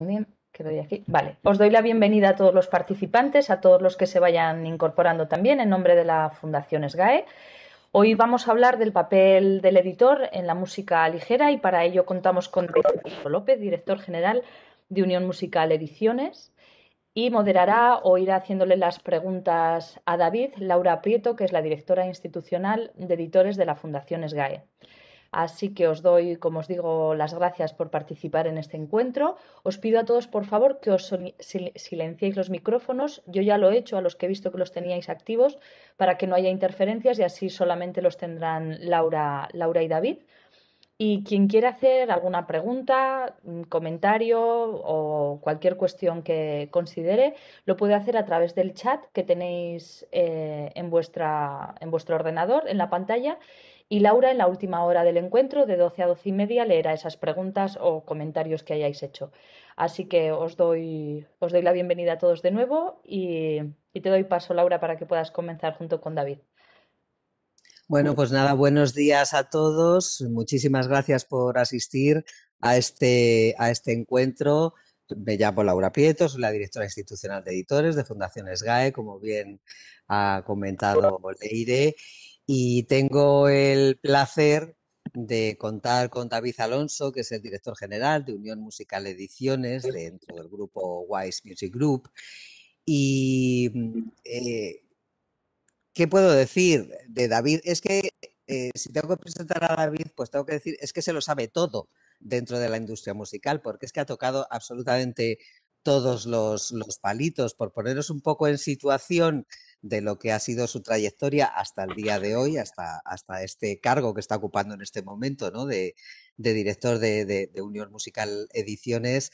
Bien, que aquí. Vale, os doy la bienvenida a todos los participantes, a todos los que se vayan incorporando también en nombre de la Fundación SGAE. Hoy vamos a hablar del papel del editor en la música ligera y para ello contamos con Pedro López, director general de Unión Musical Ediciones, y moderará o irá haciéndole las preguntas a David Laura Prieto, que es la directora institucional de editores de la Fundación SGAE. Así que os doy, como os digo, las gracias por participar en este encuentro. Os pido a todos, por favor, que os silenciéis los micrófonos. Yo ya lo he hecho a los que he visto que los teníais activos para que no haya interferencias y así solamente los tendrán Laura, Laura y David. Y quien quiera hacer alguna pregunta, mm, comentario o cualquier cuestión que considere, lo puede hacer a través del chat que tenéis eh, en, vuestra, en vuestro ordenador, en la pantalla y Laura en la última hora del encuentro, de 12 a doce y media, leerá esas preguntas o comentarios que hayáis hecho. Así que os doy, os doy la bienvenida a todos de nuevo y, te doy paso, Laura, para que puedas comenzar junto con David. Bueno, pues nada, buenos días a todos. Muchísimas gracias por asistir a este, a este encuentro. Me llamo Laura Pietos, soy la directora institucional de editores de Fundaciones GAE, como bien ha comentado Leire y tengo el placer de contar con David Alonso, que es el director general de Unión Musical Ediciones dentro del grupo Wise Music Group. Y mm, eh, ¿qué puedo decir de David? Es que eh, si tengo que presentar a David, pues tengo que decir, es que se lo sabe todo dentro de la industria musical, porque es que ha tocado absolutamente todos los, los palitos. Por poneros un poco en situación, de lo que ha sido su trayectoria hasta el día de hoy, hasta, hasta este cargo que está ocupando en este momento, ¿no? De, director de, Unión Musical Ediciones.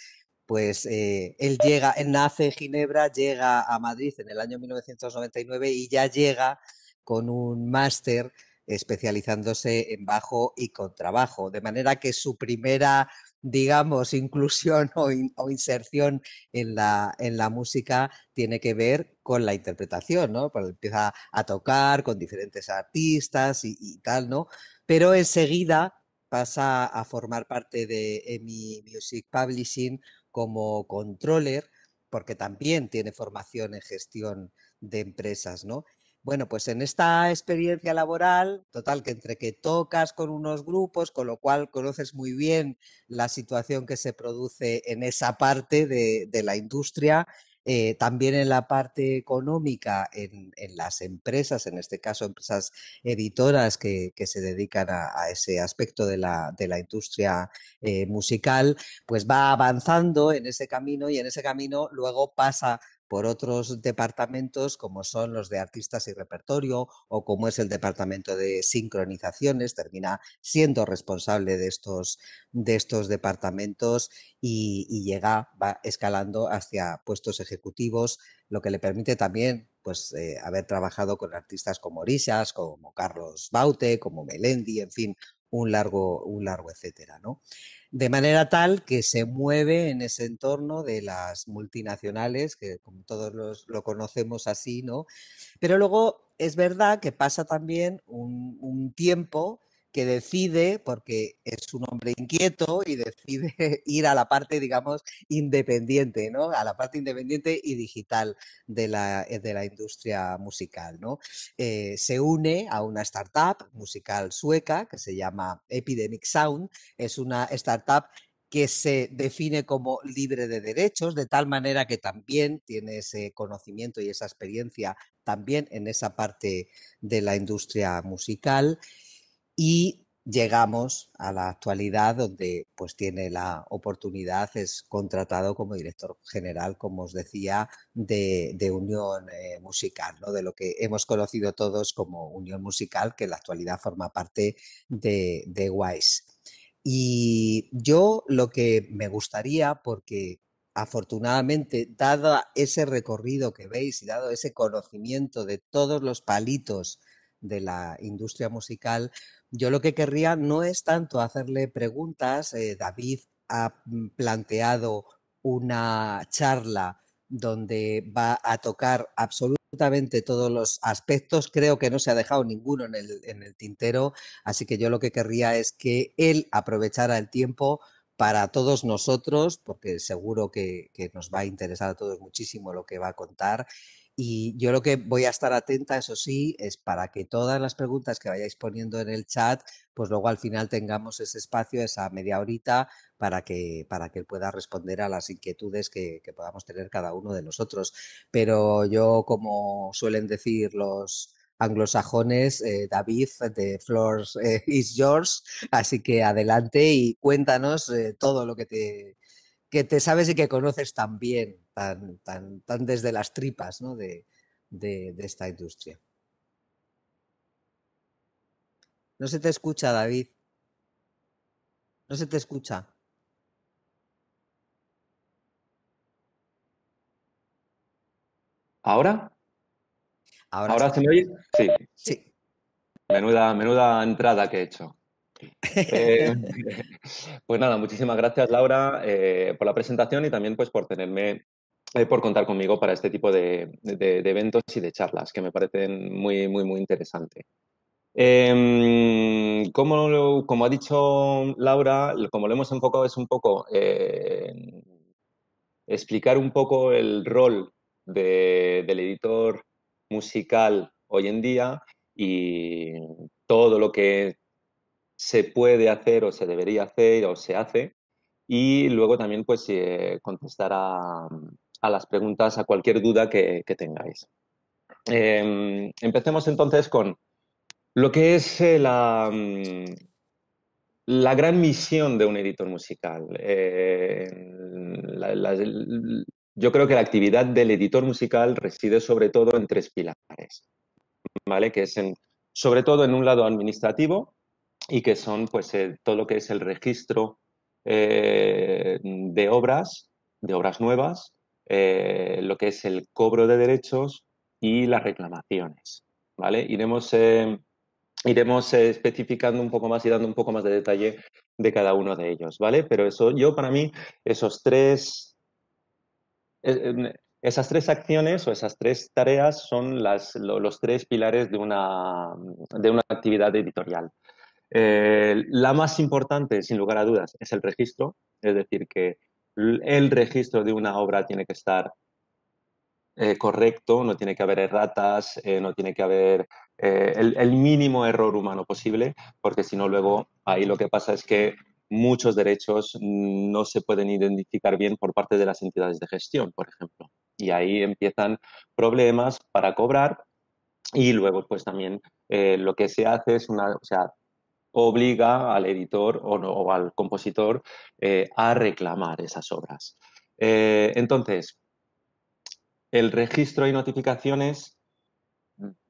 Pues eh, él llega, él nace en Ginebra, llega a Madrid en el año 1999 y ya llega con un máster especializándose en bajo y contrabajo. De manera que su primera, digamos, inclusión o, inserción en la, música tiene que ver con la interpretación, ¿no? Porque empieza a tocar con diferentes artistas y, y tal, ¿no? Pero enseguida pasa a formar parte de EMI Music Publishing como controller, porque también tiene formación en gestión de empresas, ¿no? Bueno, pues en esta experiencia laboral, total, que entre que tocas con unos grupos, con lo cual conoces muy bien la situación que se produce en esa parte de, la industria, eh, también en la parte económica, en, las empresas, en este caso empresas editoras que, se dedican a, ese aspecto de la, industria eh, musical, pues va avanzando en ese camino y en ese camino luego pasa por otros departamentos como son los de artistas y repertorio o como es el departamento de sincronizaciones, termina siendo responsable de estos, de estos departamentos y, llega, va escalando hacia puestos ejecutivos, lo que le permite también pues eh, haber trabajado con artistas como Orishas, como Carlos Baute, como Melendi, en fin, un largo, un largo etcétera, ¿no? de manera tal que se mueve en ese entorno de las multinacionales, que como todos los, lo conocemos así, ¿no? Pero luego es verdad que pasa también un, un tiempo que decide, porque es un hombre inquieto y decide ir a la parte, digamos, independiente, ¿no? A la parte independiente y digital de la, eh, de la industria musical, ¿no? Eh, se une a una startup musical sueca que se llama Epidemic Sound. Es una startup que se define como libre de derechos, de tal manera que también tiene ese conocimiento y esa experiencia también en esa parte de la industria musical. Y llegamos a la actualidad donde pues tiene la oportunidad, es contratado como director general, como os decía, de, Unión eh, Musical, ¿no? de lo que hemos conocido todos como Unión Musical, que en la actualidad forma parte de, de WISE. Y yo lo que me gustaría, porque afortunadamente, dado ese recorrido que veis y dado ese conocimiento de todos los palitos de la industria musical, yo lo que querría no es tanto hacerle preguntas. Eh, David ha mm, planteado una charla donde va a tocar absolutamente todos los aspectos. Creo que no se ha dejado ninguno en el, tintero, así que yo lo que querría es que él aprovechara el tiempo para todos nosotros, porque seguro que, nos va a interesar a todos muchísimo lo que va a contar, y yo lo que voy a estar atenta, eso sí, es para que todas las preguntas que vayáis poniendo en el chat, pues luego al final tengamos ese espacio, esa media horita, para que, para que pueda responder a las inquietudes que, podamos tener cada uno de nosotros. Pero yo, como suelen decir los, anglosajones, eh, David, de Floors eh, is yours. Así que adelante y cuéntanos eh, todo lo que te que te sabes y que conoces tan bien, tan, tan, tan desde las tripas ¿no? de, de, esta industria. No se te escucha, David. No se te escucha. ¿Ahora? ¿Ahora, se me oye? Sí. Sí. Menuda, menuda entrada que he hecho. pues nada, muchísimas gracias Laura eh, por la presentación y también pues por tenerme, eh, por contar conmigo para este tipo de, eventos y de charlas que me parecen muy, muy, muy interesante. Em, como, ha dicho Laura, como lo hemos enfocado es un poco eh, explicar un poco el rol del editor musical hoy en día y todo lo que se puede hacer o se debería hacer o se hace. Y luego también pues eh, contestar a, las preguntas, a cualquier duda que, tengáis. Em, empecemos entonces con lo que es eh, la, mm, la, gran misión de un editor musical. Eh, yo creo que la actividad del editor musical reside sobre todo en tres pilares, ¿vale? Que es sobre todo en un lado administrativo, y que son pues eh, todo lo que es el registro eh, de obras, de obras nuevas, eh, lo que es el cobro de derechos y las reclamaciones. ¿vale? Iremos, iremos especificando un poco más y dando un poco más de detalle de cada uno de ellos, ¿vale? Pero eso, yo para mí, esos tres. Esas tres acciones o esas tres tareas son las, los tres pilares de una, de una actividad editorial. Eh, la más importante, sin lugar a dudas, es el registro, es decir, que el registro de una obra tiene que estar eh, correcto, no tiene que haber erratas, eh, no tiene que haber el, mínimo error humano posible, porque si no, luego ahí lo que pasa es que muchos derechos no se pueden identificar bien por parte de las entidades de gestión, por ejemplo. Y ahí empiezan problemas para cobrar y luego pues también lo que se hace es una, obliga al editor o, al compositor eh, a reclamar esas obras. Eh, entonces, el registro y notificaciones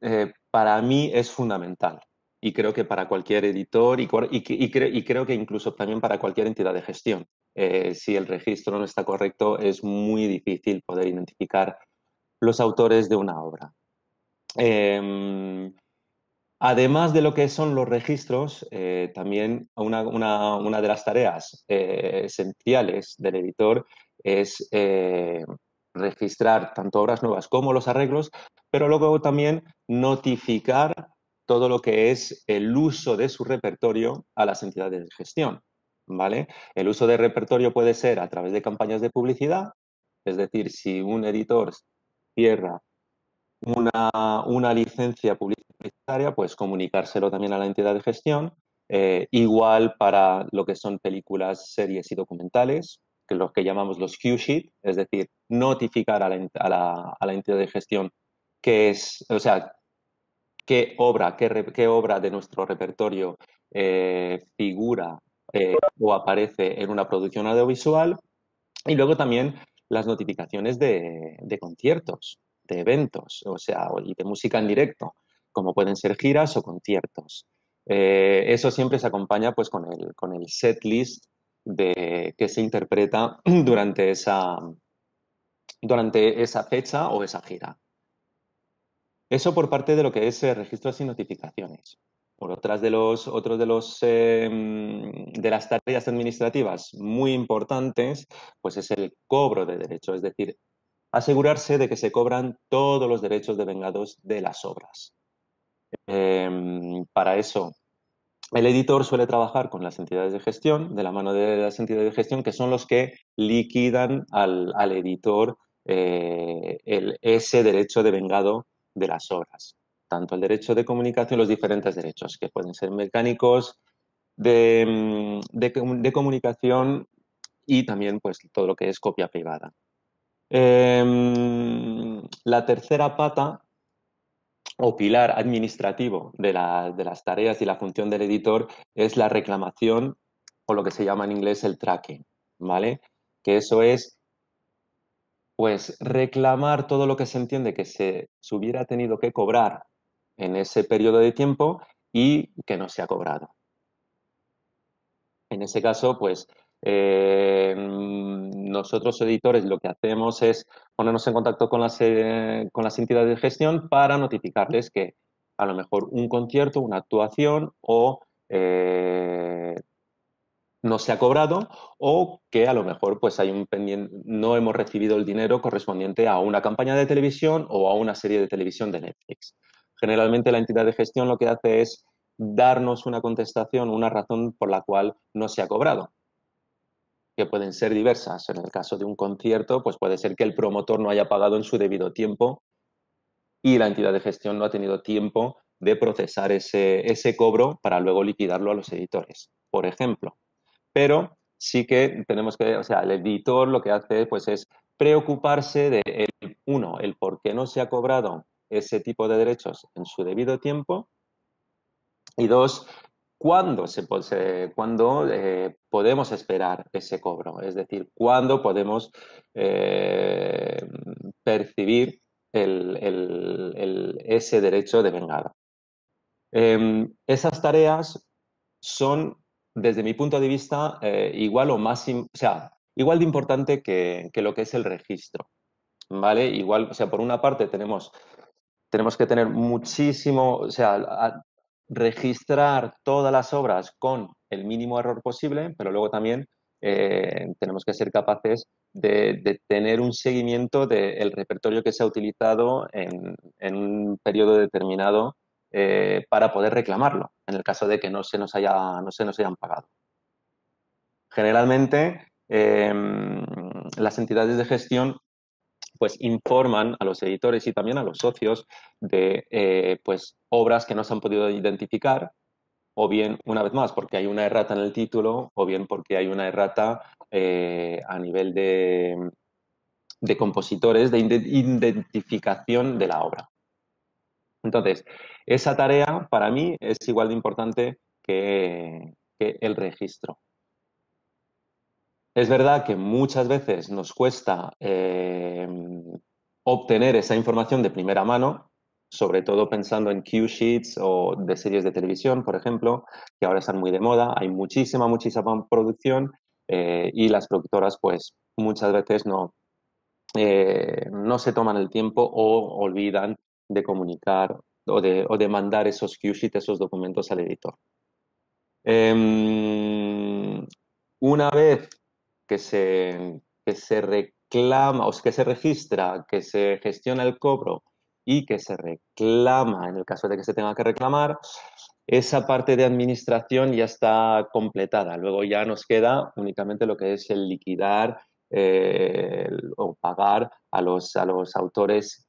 eh, para mí es fundamental y creo que para cualquier editor y, creo que incluso también para cualquier entidad de gestión. si el registro no está correcto, es muy difícil poder identificar los autores de una obra. Em, Además de lo que son los registros, eh, también una, de las tareas eh, esenciales del editor es eh, registrar tanto obras nuevas como los arreglos, pero luego también notificar todo lo que es el uso de su repertorio a las entidades de gestión. ¿vale? El uso de repertorio puede ser a través de campañas de publicidad, es decir, si un editor cierra una, una licencia publicitaria, pues comunicárselo también a la entidad de gestión. Eh, igual para lo que son películas, series y documentales, que los que llamamos los cue sheet es decir, notificar a la, entidad de gestión qué es, o sea, qué obra, qué, obra de nuestro repertorio eh, figura eh, o aparece en una producción audiovisual. Y luego también las notificaciones de, de conciertos, de eventos, o sea, y de música en directo como pueden ser giras o conciertos. Eh, eso siempre se acompaña pues, con el, set list setlist que se interpreta durante esa, durante esa fecha o esa gira. Eso por parte de lo que es eh, registros y notificaciones. Por otras de los, otros de los em, de las tareas administrativas muy importantes, pues es el cobro de derechos, es decir, asegurarse de que se cobran todos los derechos devengados de las obras. Em, para eso, el editor suele trabajar con las entidades de gestión, de la mano de las entidades de gestión, que son los que liquidan al, editor eh, ese derecho de vengado de las obras. Tanto el derecho de comunicación, los diferentes derechos, que pueden ser mecánicos, de, em, comunicación y también pues, todo lo que es copia privada. Em, la tercera pata o pilar administrativo de, las tareas y la función del editor es la reclamación o lo que se llama en inglés el tracking, ¿vale? Que eso es, pues, reclamar todo lo que se entiende que se hubiera tenido que cobrar en ese periodo de tiempo y que no se ha cobrado. En ese caso, pues, eh, nosotros editores lo que hacemos es ponernos en contacto con las, eh, con las entidades de gestión para notificarles que a lo mejor un concierto, una actuación o eh, no se ha cobrado o que a lo mejor pues hay un pendiente, no hemos recibido el dinero correspondiente a una campaña de televisión o a una serie de televisión de Netflix. Generalmente la entidad de gestión lo que hace es darnos una contestación, una razón por la cual no se ha cobrado que pueden ser diversas. En el caso de un concierto, pues puede ser que el promotor no haya pagado en su debido tiempo y la entidad de gestión no ha tenido tiempo de procesar ese, cobro para luego liquidarlo a los editores, por ejemplo. Pero sí que tenemos que, o sea, el editor lo que hace pues, es preocuparse de, uno, el por qué no se ha cobrado ese tipo de derechos en su debido tiempo y dos, ¿cuándo, eh, podemos esperar ese cobro? Es decir, ¿cuándo podemos eh, percibir ese derecho de vengada? Em, esas tareas son, desde mi punto de vista, eh, igual o más, o sea, igual de importante que, que lo que es el registro. ¿Vale? Igual, o sea, por una parte tenemos tenemos que tener muchísimo, o sea, registrar todas las obras con el mínimo error posible, pero luego también eh, tenemos que ser capaces de, tener un seguimiento del repertorio que se ha utilizado en, un periodo determinado eh, para poder reclamarlo, en el caso de que no se nos, haya, no se hayan pagado. Generalmente, em, las entidades de gestión pues informan a los editores y también a los socios de eh, pues, obras que no se han podido identificar, o bien, una vez más, porque hay una errata en el título, o bien porque hay una errata eh, a nivel de, compositores, de identificación de la obra. Entonces, esa tarea para mí es igual de importante que el registro. Es verdad que muchas veces nos cuesta em, obtener esa información de primera mano, sobre todo pensando en cue sheets o de series de televisión, por ejemplo, que ahora están muy de moda. Hay muchísima, muchísima producción eh, y las productoras, pues, muchas veces no, eh, no se toman el tiempo o olvidan de comunicar o de, mandar esos cue sheets, esos documentos al editor. Em, una vez que se, que se reclama, o que se registra, que se gestiona el cobro y que se reclama en el caso de que se tenga que reclamar, esa parte de administración ya está completada. Luego ya nos queda únicamente lo que es el liquidar eh, o pagar a los, a los autores,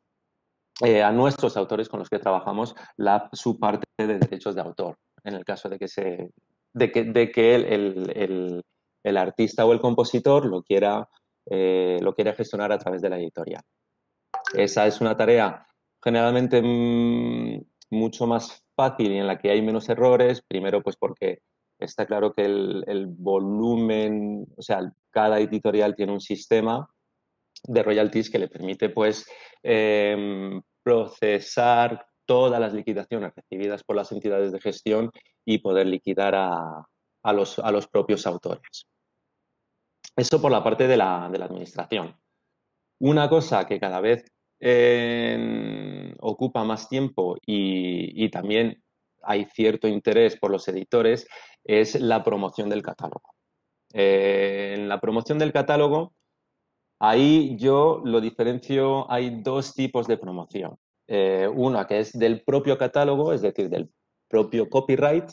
eh, a nuestros autores con los que trabajamos, la, su parte de derechos de autor, en el caso de que, se, de de que el, el artista o el compositor lo quiera, eh, lo quiera gestionar a través de la editorial. Esa es una tarea generalmente mm, mucho más fácil y en la que hay menos errores, primero pues porque está claro que el, volumen, o sea, cada editorial tiene un sistema de royalties que le permite pues em, procesar todas las liquidaciones recibidas por las entidades de gestión y poder liquidar a, a los, propios autores. Eso por la parte de la, administración. Una cosa que cada vez ocupa más tiempo y, también hay cierto interés por los editores es la promoción del catálogo. Eh, en la promoción del catálogo, ahí yo lo diferencio, hay dos tipos de promoción. Eh, una que es del propio catálogo, es decir, del propio copyright,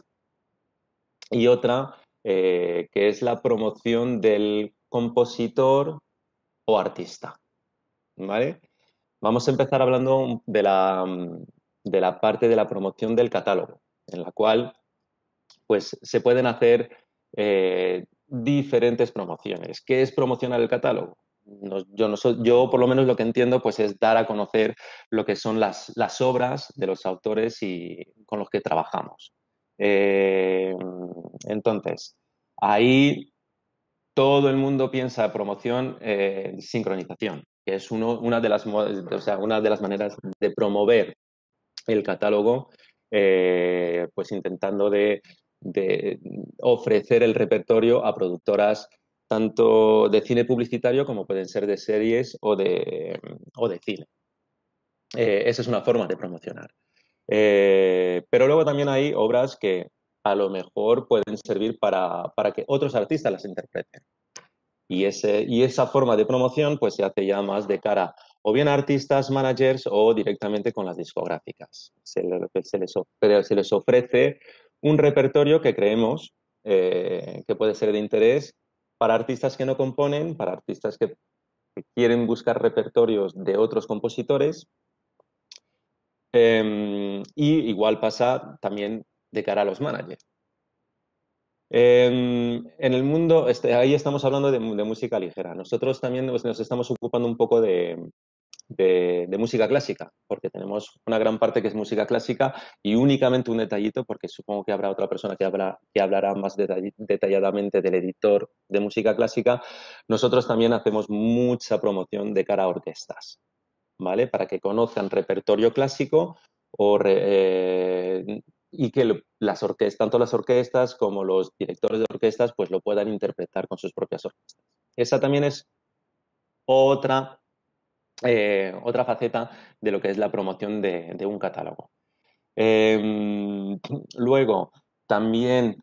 y otra eh, que es la promoción del compositor o artista. Vamos a empezar hablando mm, de la, parte de la promoción del catálogo, en la cual pues, se pueden hacer eh, diferentes promociones. ¿Qué es promocionar el catálogo? yo, no yo, por lo menos lo que entiendo pues, es dar a conocer lo que son las, las obras de los autores y con los que trabajamos. Eh, entonces, ahí todo el mundo piensa en promoción eh, sincronización, que es una, de las, maneras de promover el catálogo, eh, pues intentando de, ofrecer el repertorio a productoras tanto de cine publicitario como pueden ser de series o de, cine. esa es una forma de promocionar. Eh, pero luego también hay obras que a lo mejor pueden servir para, para que otros artistas las interpreten. Y, ese, y esa forma de promoción pues se hace ya más de cara o bien a artistas, managers o directamente con las discográficas. Se, les, ofrece, se les, ofrece un repertorio que creemos eh, que puede ser de interés para artistas que no componen, para artistas que quieren buscar repertorios de otros compositores Em, y igual pasa también de cara a los managers. Em, en el mundo, este, ahí estamos hablando de, música ligera. Nosotros también pues, nos, estamos ocupando un poco de, música clásica, porque tenemos una gran parte que es música clásica y únicamente un detallito, porque supongo que habrá otra persona que, hablará más detalladamente del editor de música clásica. Nosotros también hacemos mucha promoción de cara a orquestas. Para que conozcan repertorio clásico eh, y que las orquestas, tanto las orquestas como los directores de orquestas, pues lo puedan interpretar con sus propias orquestas. Esa también es otra, eh, otra faceta de lo que es la promoción de, un catálogo. Em, luego, también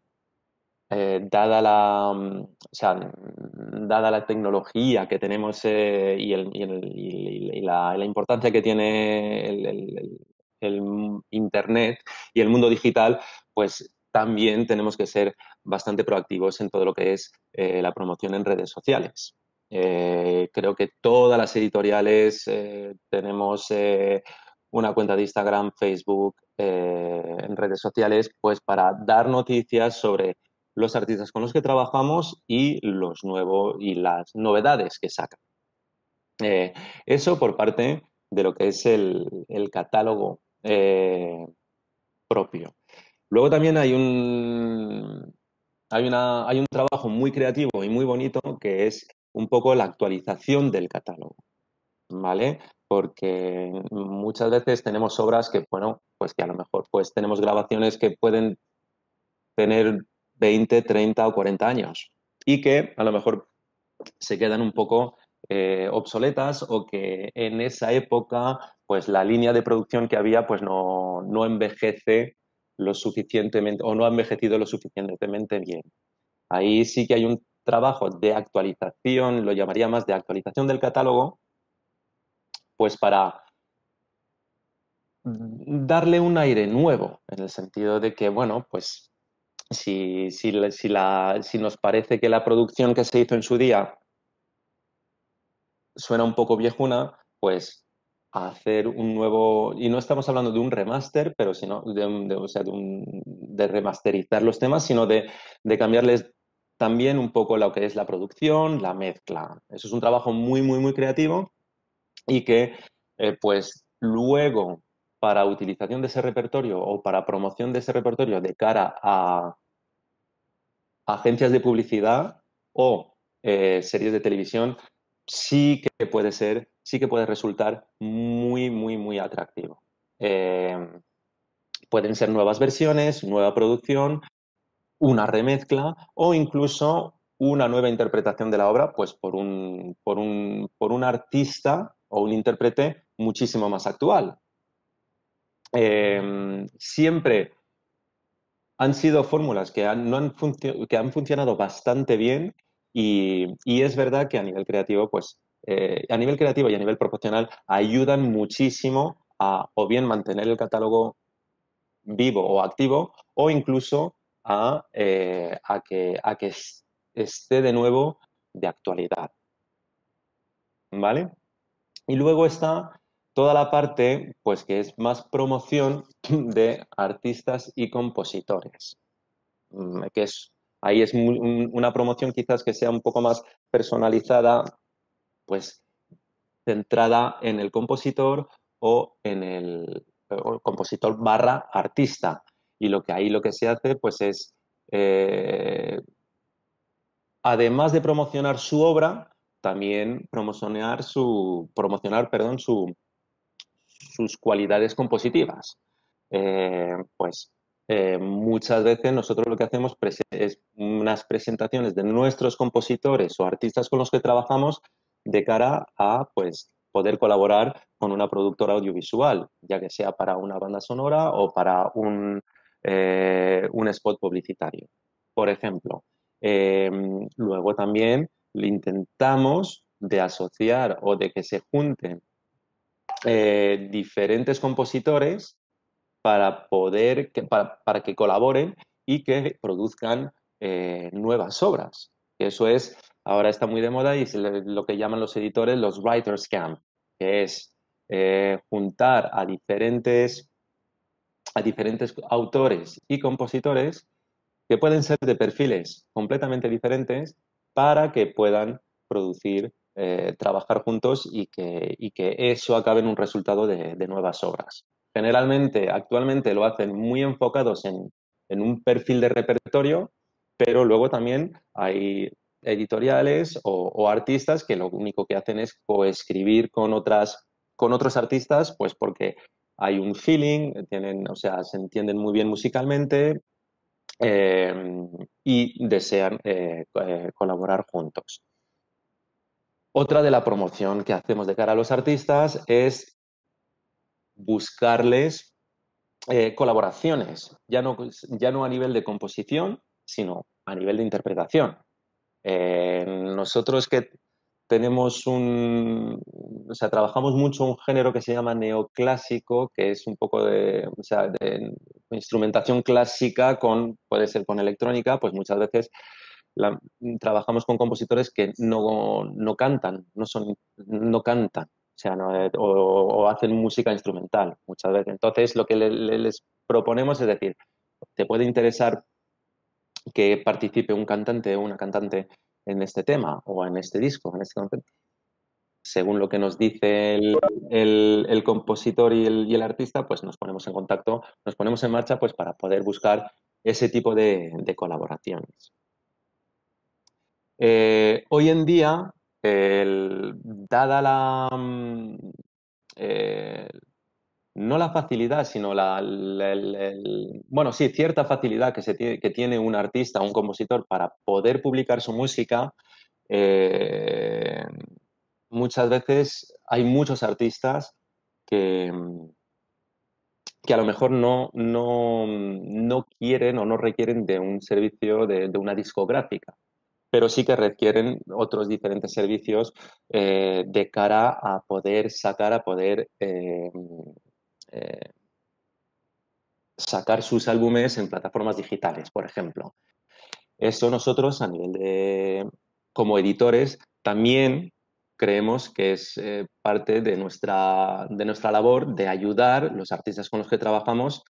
eh, dada, la, mm, dada la tecnología que tenemos y, la, importancia que tiene el, Internet y el mundo digital, pues también tenemos que ser bastante proactivos en todo lo que es eh, la promoción en redes sociales. Eh, creo que todas las editoriales tenemos una cuenta de Instagram, Facebook, en redes sociales, pues para dar noticias sobre los artistas con los que trabajamos y los nuevos y las novedades que sacan. Eh, eso por parte de lo que es el, catálogo eh, propio. Luego también hay un, hay, una, hay un trabajo muy creativo y muy bonito que es un poco la actualización del catálogo, ¿vale? Porque muchas veces tenemos obras que, bueno, pues que a lo mejor pues tenemos grabaciones que pueden tener 20, 30 o 40 años y que a lo mejor se quedan un poco eh, obsoletas o que en esa época pues la línea de producción que había pues no, no envejece lo suficientemente o no ha envejecido lo suficientemente bien. Ahí sí que hay un trabajo de actualización, lo llamaría más de actualización del catálogo, pues para darle un aire nuevo, en el sentido de que, bueno, pues si, la, si nos parece que la producción que se hizo en su día suena un poco viejuna, pues hacer un nuevo, y no estamos hablando de un remaster, pero sino de, sea, de, un, de remasterizar los temas, sino de, de, cambiarles también un poco lo que es la producción, la mezcla. Eso es un trabajo muy, muy, muy creativo y que eh, pues luego para utilización de ese repertorio o para promoción de ese repertorio de cara a agencias de publicidad o eh, series de televisión, sí que puede ser, sí que puede resultar muy, muy, muy atractivo. Em, pueden ser nuevas versiones, nueva producción, una remezcla o incluso una nueva interpretación de la obra, pues por un artista o un intérprete muchísimo más actual. Em, siempre han sido fórmulas que han, no han que han funcionado bastante bien y, es verdad que a nivel creativo, pues eh, a nivel creativo y a nivel proporcional ayudan muchísimo a o bien mantener el catálogo vivo o activo o incluso eh, que, a que esté de nuevo de actualidad. ¿Vale? Y luego está toda la parte pues que es más promoción de artistas y compositores, mm, que es ahí es una promoción quizás que sea un poco más personalizada, pues centrada en el compositor o en el, compositor barra artista. Y lo que ahí lo que se hace pues es eh, además de promocionar su obra, también promocionar su promocionar, perdón, su, sus cualidades compositivas. Eh, pues eh, muchas veces nosotros lo que hacemos es unas presentaciones de nuestros compositores o artistas con los que trabajamos de cara a pues, poder colaborar con una productora audiovisual, ya que sea para una banda sonora o para un, eh, un spot publicitario, por ejemplo. luego también intentamos de asociar o de que se junten eh, diferentes compositores para poder, que, para, que colaboren y que produzcan eh, nuevas obras. Eso es, ahora está muy de moda y es lo que llaman los editores los Writers Camp, que es eh, juntar a diferentes, a diferentes autores y compositores que pueden ser de perfiles completamente diferentes para que puedan producir eh, trabajar juntos y que, eso acabe en un resultado de, nuevas obras. Generalmente, actualmente lo hacen muy enfocados en, un perfil de repertorio, pero luego también hay editoriales o, artistas que lo único que hacen es coescribir con otras con otros artistas pues porque hay un feeling tienen o sea se entienden muy bien musicalmente eh, y desean eh, colaborar juntos otra de la promoción que hacemos de cara a los artistas es buscarles eh, colaboraciones, ya no, ya no a nivel de composición, sino a nivel de interpretación. Eh, nosotros que tenemos un, o sea, trabajamos mucho un género que se llama neoclásico, que es un poco de, o sea, de instrumentación clásica con, puede ser con electrónica, pues muchas veces trabajamos con compositores que no, cantan, no, son, no cantan, eh, o, hacen música instrumental muchas veces. Entonces, lo que les proponemos es decir, te puede interesar que participe un cantante o una cantante en este tema o en este disco, en este concepto. Según lo que nos dice el, compositor y el, artista, pues nos ponemos en contacto, nos ponemos en marcha pues para poder buscar ese tipo de colaboraciones. Eh, hoy en día, dada la... Mm, eh, no la facilidad, sino la, bueno, sí, cierta facilidad que, tiene, que tiene un artista, un compositor para poder publicar su música, eh, muchas veces hay muchos artistas que, mm, que a lo mejor no, quieren o no requieren de un servicio de una discográfica pero sí que requieren otros diferentes servicios eh, de cara a poder sacar, a poder eh, eh, sacar sus álbumes en plataformas digitales, por ejemplo. Eso nosotros a nivel de, como editores, también creemos que es parte de nuestra, de nuestra labor de ayudar los artistas con los que trabajamos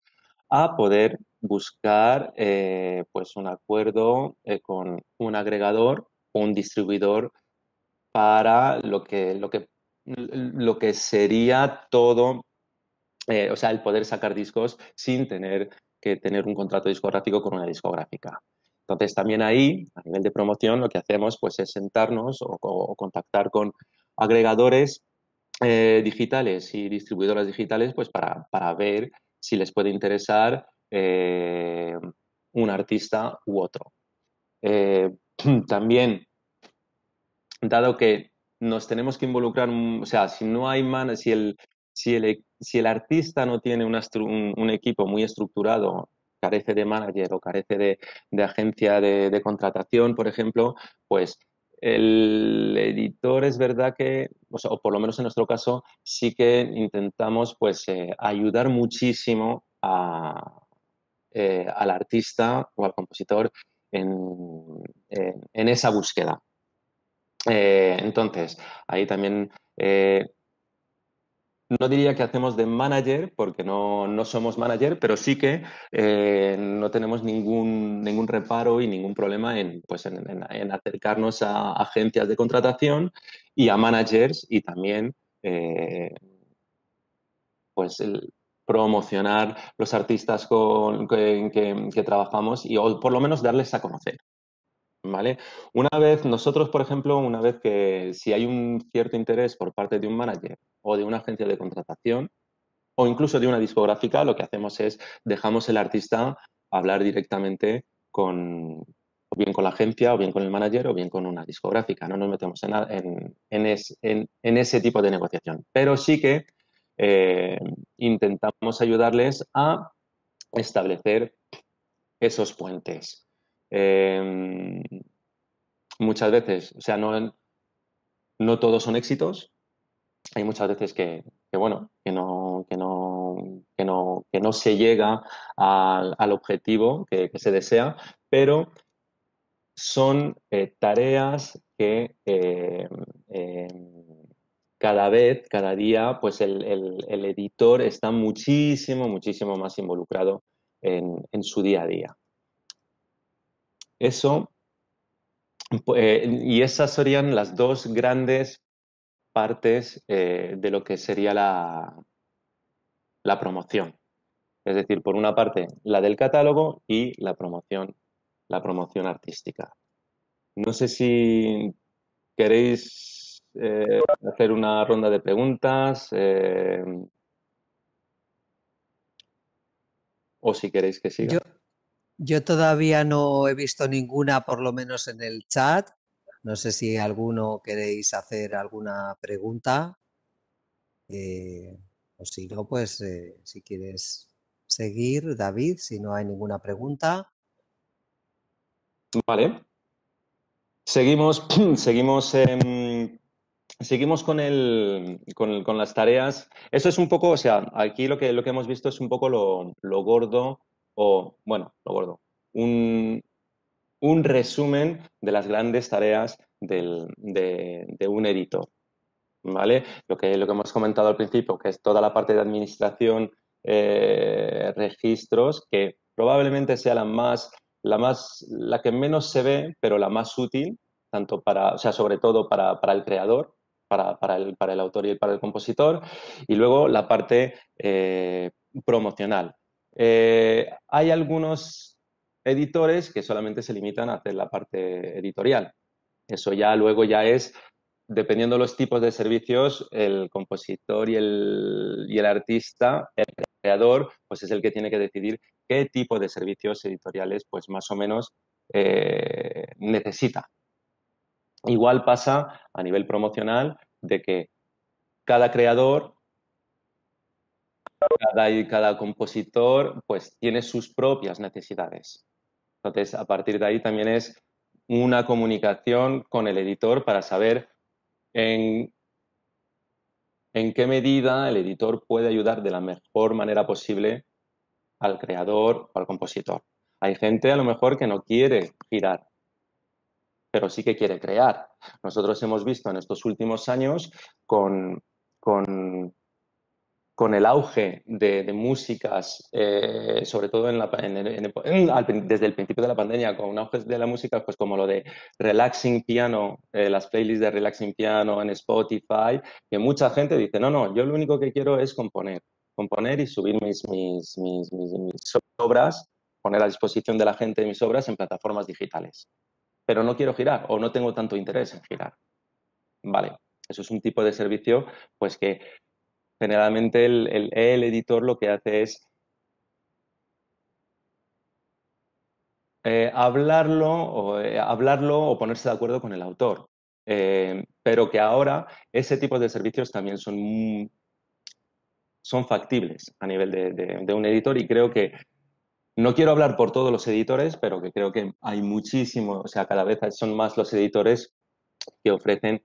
a poder buscar eh, pues un acuerdo eh, con un agregador o un distribuidor para lo que, lo que, lo que sería todo, eh, o sea, el poder sacar discos sin tener que tener un contrato discográfico con una discográfica. Entonces también ahí, a nivel de promoción, lo que hacemos pues, es sentarnos o, contactar con agregadores digitales y distribuidoras digitales pues, para, para, ver si les puede interesar eh, un artista u otro. Eh, también, dado que nos tenemos que involucrar, mm, o sea, si no hay man, si el, si el, e, artista no tiene un, equipo muy estructurado, carece de manager o carece de, agencia de, contratación, por ejemplo, pues el editor es verdad que, o, por lo menos en nuestro caso, sí que intentamos pues eh, ayudar muchísimo a, eh, al artista o al compositor en, esa búsqueda. Eh, entonces, ahí también eh, no diría que hacemos de manager, porque no, somos manager, pero sí que no tenemos ningún, ningún reparo y ningún problema en, pues acercarnos a agencias de contratación y a managers y también pues el, promocionar los artistas con, que, trabajamos y por lo menos darles a conocer. ¿Vale? Una vez, nosotros, por ejemplo, una vez que si hay un cierto interés por parte de un manager o de una agencia de contratación o incluso de una discográfica, lo que hacemos es dejamos el artista hablar directamente con o bien con la agencia, o bien con el manager, o bien con una discográfica. No nos metemos en ese tipo de negociación. Pero sí que eh, intentamos ayudarles a establecer esos puentes. Em, muchas veces, o sea, no, no todos son éxitos. Hay muchas veces que, bueno, que no, que no, no, que no se llega al, objetivo que, se desea, pero son eh, tareas que eh, em, cada vez, cada día, pues el, editor está muchísimo, muchísimo más involucrado en, su día a día. Eso, eh, y esas serían las dos grandes partes eh, de lo que sería la, la promoción. Es decir, por una parte, la del catálogo y la promoción, la promoción artística. No sé si queréis eh, hacer una ronda de preguntas. Eh, o si queréis que siga. Yo, todavía no he visto ninguna, por lo menos en el chat. No sé si alguno queréis hacer alguna pregunta. Eh, o si no, pues si quieres seguir, David, si no hay ninguna pregunta. Vale. Seguimos, seguimos en Seguimos con, las tareas. Eso es un poco, o sea, aquí lo que, lo que hemos visto es un poco lo, gordo o, bueno, lo gordo, un, resumen de las grandes tareas de, un editor. ¿Vale? Lo que, lo que hemos comentado al principio, que es toda la parte de administración, eh, registros, que probablemente sea la más, la más, la que menos se ve, pero la más útil, tanto para, o sea, sobre todo para el creador, para, el, autor y para el compositor, y luego la parte eh, promocional. Eh, hay algunos editores que solamente se limitan a hacer la parte editorial. Eso ya luego ya es, dependiendo de los tipos de servicios, el compositor y el, artista, el creador, pues es el que tiene que decidir qué tipo de servicios editoriales, pues más o menos eh, necesita. Igual pasa a nivel promocional de que cada creador, cada, cada compositor, pues tiene sus propias necesidades. Entonces, a partir de ahí también es una comunicación con el editor para saber en, en qué medida el editor puede ayudar de la mejor manera posible al creador o al compositor. Hay gente a lo mejor que no quiere girar pero sí que quiere crear. Nosotros hemos visto en estos últimos años con, el auge de, músicas, eh, sobre todo desde el principio de la pandemia, con un auge de la música, pues como lo de Relaxing Piano, eh, las playlists de Relaxing Piano en Spotify, que mucha gente dice, no, no, yo lo único que quiero es componer, componer y subir mis obras, poner a disposición de la gente mis obras en plataformas digitales pero no quiero girar o no tengo tanto interés en girar. Vale, eso es un tipo de servicio pues que generalmente el, editor lo que hace es eh, hablarlo, o, eh, hablarlo o ponerse de acuerdo con el autor. Eh, pero que ahora ese tipo de servicios también son, son factibles a nivel de un editor y creo que no quiero hablar por todos los editores, pero que creo que hay muchísimo, o sea, cada vez son más los editores que ofrecen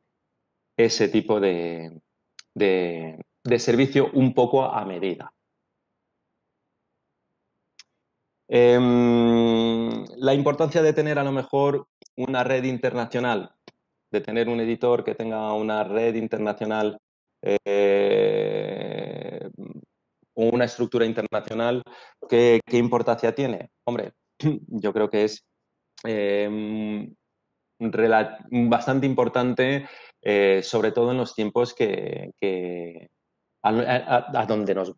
ese tipo de, servicio un poco a medida. Em, la importancia de tener a lo mejor una red internacional, de tener un editor que tenga una red internacional eh, una estructura internacional, ¿qué, importancia tiene? Hombre, yo creo que es em, bastante importante, eh, sobre todo en los tiempos que, a, nos,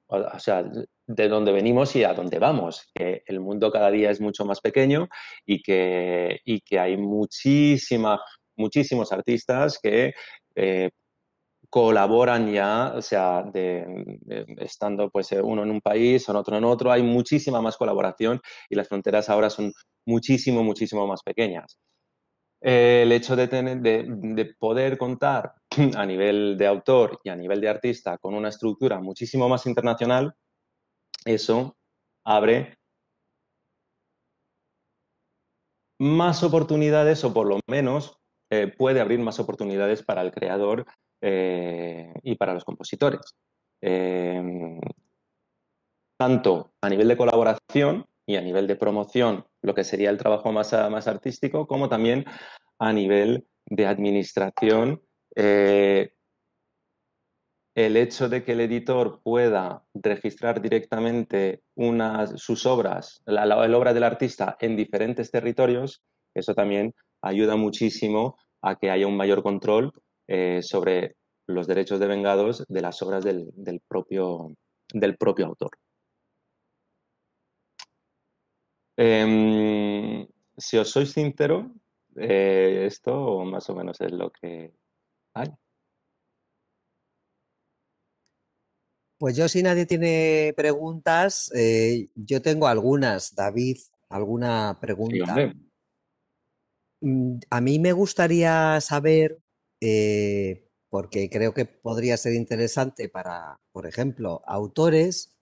de donde venimos y a dónde vamos, que el mundo cada día es mucho más pequeño y que, que hay muchísimos artistas que eh, colaboran ya, o sea, estando pues eh, uno en un país, otro en otro, hay muchísima más colaboración y las fronteras ahora son muchísimo, muchísimo más pequeñas. Eh, el hecho de, poder contar a nivel de autor y a nivel de artista con una estructura muchísimo más internacional, eso abre más oportunidades o por lo menos eh, puede abrir más oportunidades para el creador eh, y para los compositores. Eh, tanto a nivel de colaboración y a nivel de promoción, lo que sería el trabajo más, más artístico, como también a nivel de administración. Eh, el hecho de que el editor pueda registrar directamente unas, sus obras, la, obra del artista en diferentes territorios, eso también ayuda muchísimo a que haya un mayor control eh, sobre los derechos de vengados de las obras del, propio, del propio, autor. Em, si os soy sincero, eh, esto más o menos es lo que hay. Pues yo, si nadie tiene preguntas, eh, yo tengo algunas. David, ¿alguna pregunta? Mm, a mí me gustaría saber eh, porque creo que podría ser interesante para, por ejemplo, autores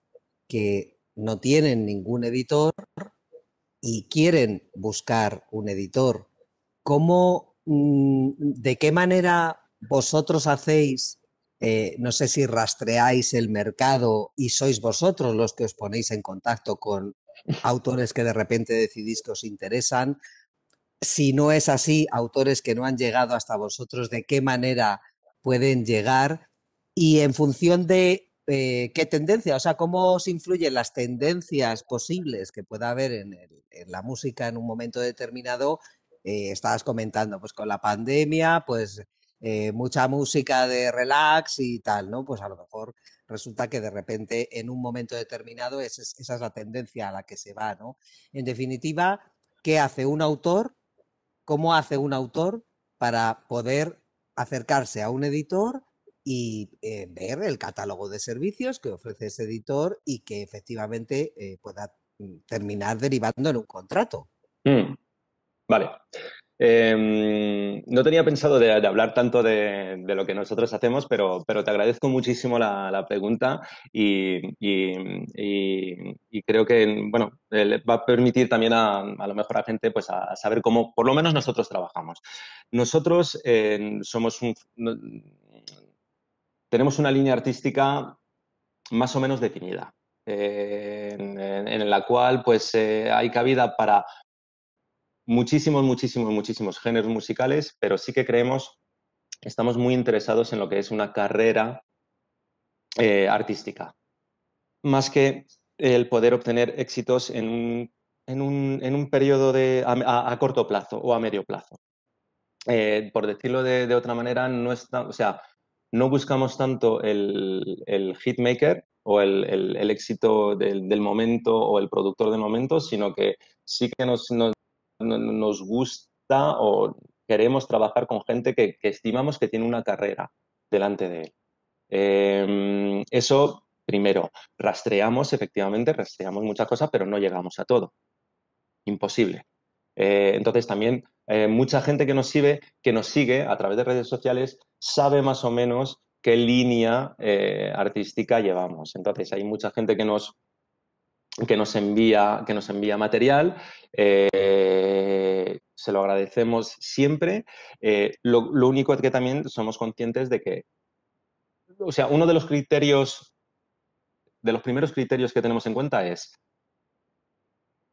que no tienen ningún editor y quieren buscar un editor. ¿Cómo, mm, de qué manera vosotros hacéis, eh, no sé si rastreáis el mercado y sois vosotros los que os ponéis en contacto con autores que de repente decidís que os interesan? si no es así, autores que no han llegado hasta vosotros, de qué manera pueden llegar y en función de eh, qué tendencia, o sea, cómo os influyen las tendencias posibles que pueda haber en, la música en un momento determinado. Eh, estabas comentando, pues con la pandemia, pues eh, mucha música de relax y tal, ¿no? Pues a lo mejor resulta que de repente en un momento determinado es, esa es la tendencia a la que se va, ¿no? En definitiva, ¿qué hace un autor cómo hace un autor para poder acercarse a un editor y eh, ver el catálogo de servicios que ofrece ese editor y que efectivamente eh, pueda mm, terminar derivando en un contrato. Mm. Vale. Em, no tenía pensado de, hablar tanto de, lo que nosotros hacemos, pero, te agradezco muchísimo la, pregunta y, creo que bueno, va a permitir también a, lo mejor a gente pues, a saber cómo, por lo menos nosotros trabajamos. Nosotros eh, somos un, tenemos una línea artística más o menos definida. Eh, en, la cual pues eh, hay cabida para muchísimos, muchísimos, muchísimos géneros musicales, pero sí que creemos, estamos muy interesados en lo que es una carrera eh, artística, más que el poder obtener éxitos en un, periodo de, a, corto plazo o a medio plazo. Eh, por decirlo de, otra manera, no, o sea, no buscamos tanto el, el hitmaker o el, éxito del, momento o el productor del momento, sino que sí que nos nos gusta o queremos trabajar con gente que, estimamos que tiene una carrera delante de él. Em, eso, primero, rastreamos, efectivamente, rastreamos muchas cosas, pero no llegamos a todo. Imposible. Eh, entonces, también eh, mucha gente que nos sigue, que nos sigue a través de redes sociales, sabe más o menos qué línea eh, artística llevamos. Entonces, hay mucha gente que nos que nos envía, que nos envía material. Eh, se lo agradecemos siempre. Eh, lo, único es que también somos conscientes de que, o sea, uno de los criterios, de los primeros criterios que tenemos en cuenta es,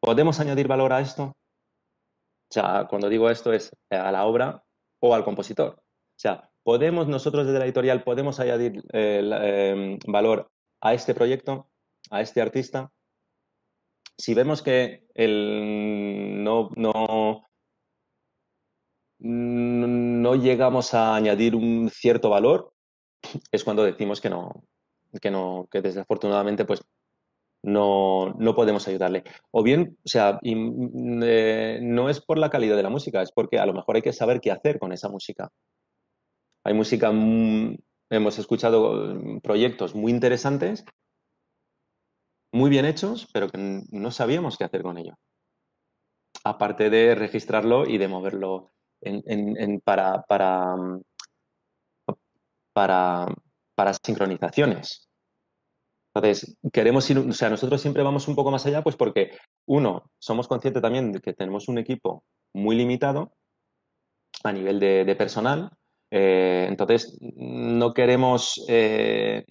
¿podemos añadir valor a esto? O sea, cuando digo esto es a la obra o al compositor. O sea, ¿podemos nosotros desde la editorial, podemos añadir eh, valor a este proyecto, a este artista? si vemos que el no, no, no llegamos a añadir un cierto valor, es cuando decimos que no, que no, que desafortunadamente pues no, podemos ayudarle. O bien, o sea, mm, eh, no es por la calidad de la música, es porque a lo mejor hay que saber qué hacer con esa música. Hay música, mm, hemos escuchado mm, proyectos muy interesantes muy bien hechos, pero que no sabíamos qué hacer con ello. Aparte de registrarlo y de moverlo para, para, para, sincronizaciones. Entonces, queremos ir, o sea, nosotros siempre vamos un poco más allá, pues porque, uno, somos conscientes también de que tenemos un equipo muy limitado a nivel de, personal. Eh, entonces, no queremos eh,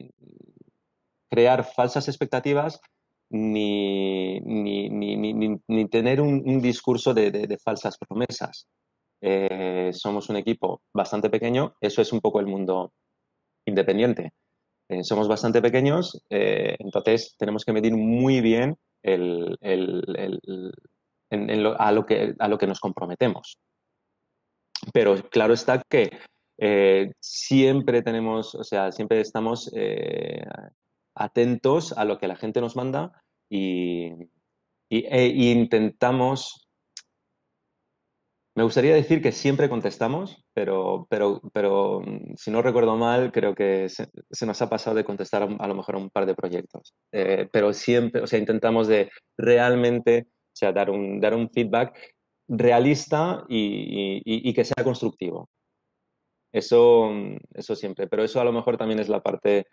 crear falsas expectativas ni, ni, tener un, discurso de, falsas promesas. Eh, somos un equipo bastante pequeño, eso es un poco el mundo independiente. Eh, somos bastante pequeños, eh, entonces tenemos que medir muy bien a, lo que, a lo que nos comprometemos. Pero claro está que siempre tenemos, o sea, siempre estamos atentos a lo que la gente nos manda y, e, intentamos... Me gustaría decir que siempre contestamos, pero, pero, pero mm, si no recuerdo mal, creo que se, nos ha pasado de contestar a, lo mejor un par de proyectos. Eh, pero siempre, o sea, intentamos de realmente, o sea, dar un, dar un feedback realista y, y que sea constructivo. Eso, mm, eso siempre, pero eso a lo mejor también es la parte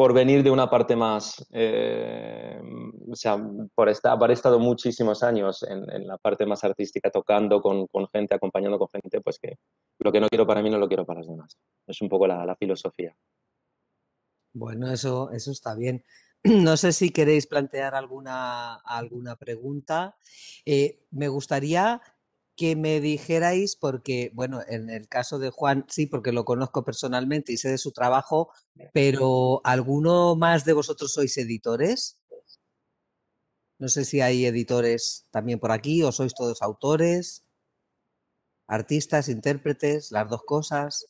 por venir de una parte más, eh, o sea, por estar, haber estado muchísimos años en, la parte más artística, tocando con, gente, acompañando con gente, pues que lo que no quiero para mí no lo quiero para los demás. Es un poco la, filosofía. Bueno, eso, eso está bien. No sé si queréis plantear alguna, alguna pregunta. Eh, me gustaría que me dijerais, porque, bueno, en el caso de Juan, sí, porque lo conozco personalmente y sé de su trabajo, pero ¿alguno más de vosotros sois editores? No sé si hay editores también por aquí o sois todos autores, artistas, intérpretes, las dos cosas.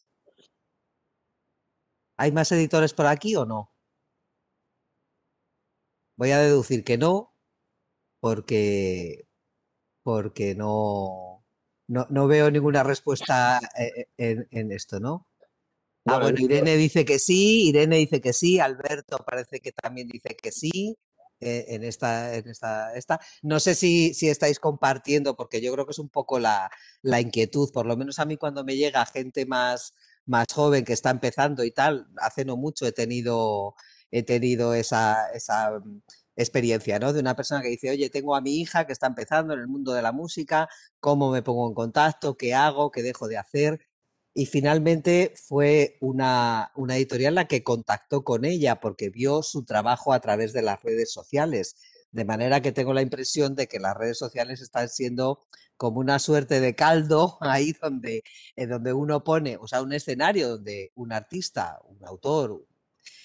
¿Hay más editores por aquí o no? Voy a deducir que no, porque, porque no, no, veo ninguna respuesta eh, eh, en, esto, ¿no? Ah, bueno, Irene dice que sí, Irene dice que sí, Alberto parece que también dice que sí. Eh, en, esta, esta, No sé si, si estáis compartiendo, porque yo creo que es un poco la, inquietud, por lo menos a mí cuando me llega gente más, más joven que está empezando y tal, hace no mucho he tenido, he tenido esa mm, experiencia, ¿no? De una persona que dice, oye, tengo a mi hija que está empezando en el mundo de la música, ¿cómo me pongo en contacto? ¿Qué hago? ¿Qué dejo de hacer? Y finalmente fue una, una editorial la que contactó con ella porque vio su trabajo a través de las redes sociales. De manera que tengo la impresión de que las redes sociales están siendo como una suerte de caldo ahí donde, donde uno pone, o sea, un escenario donde un artista, un autor,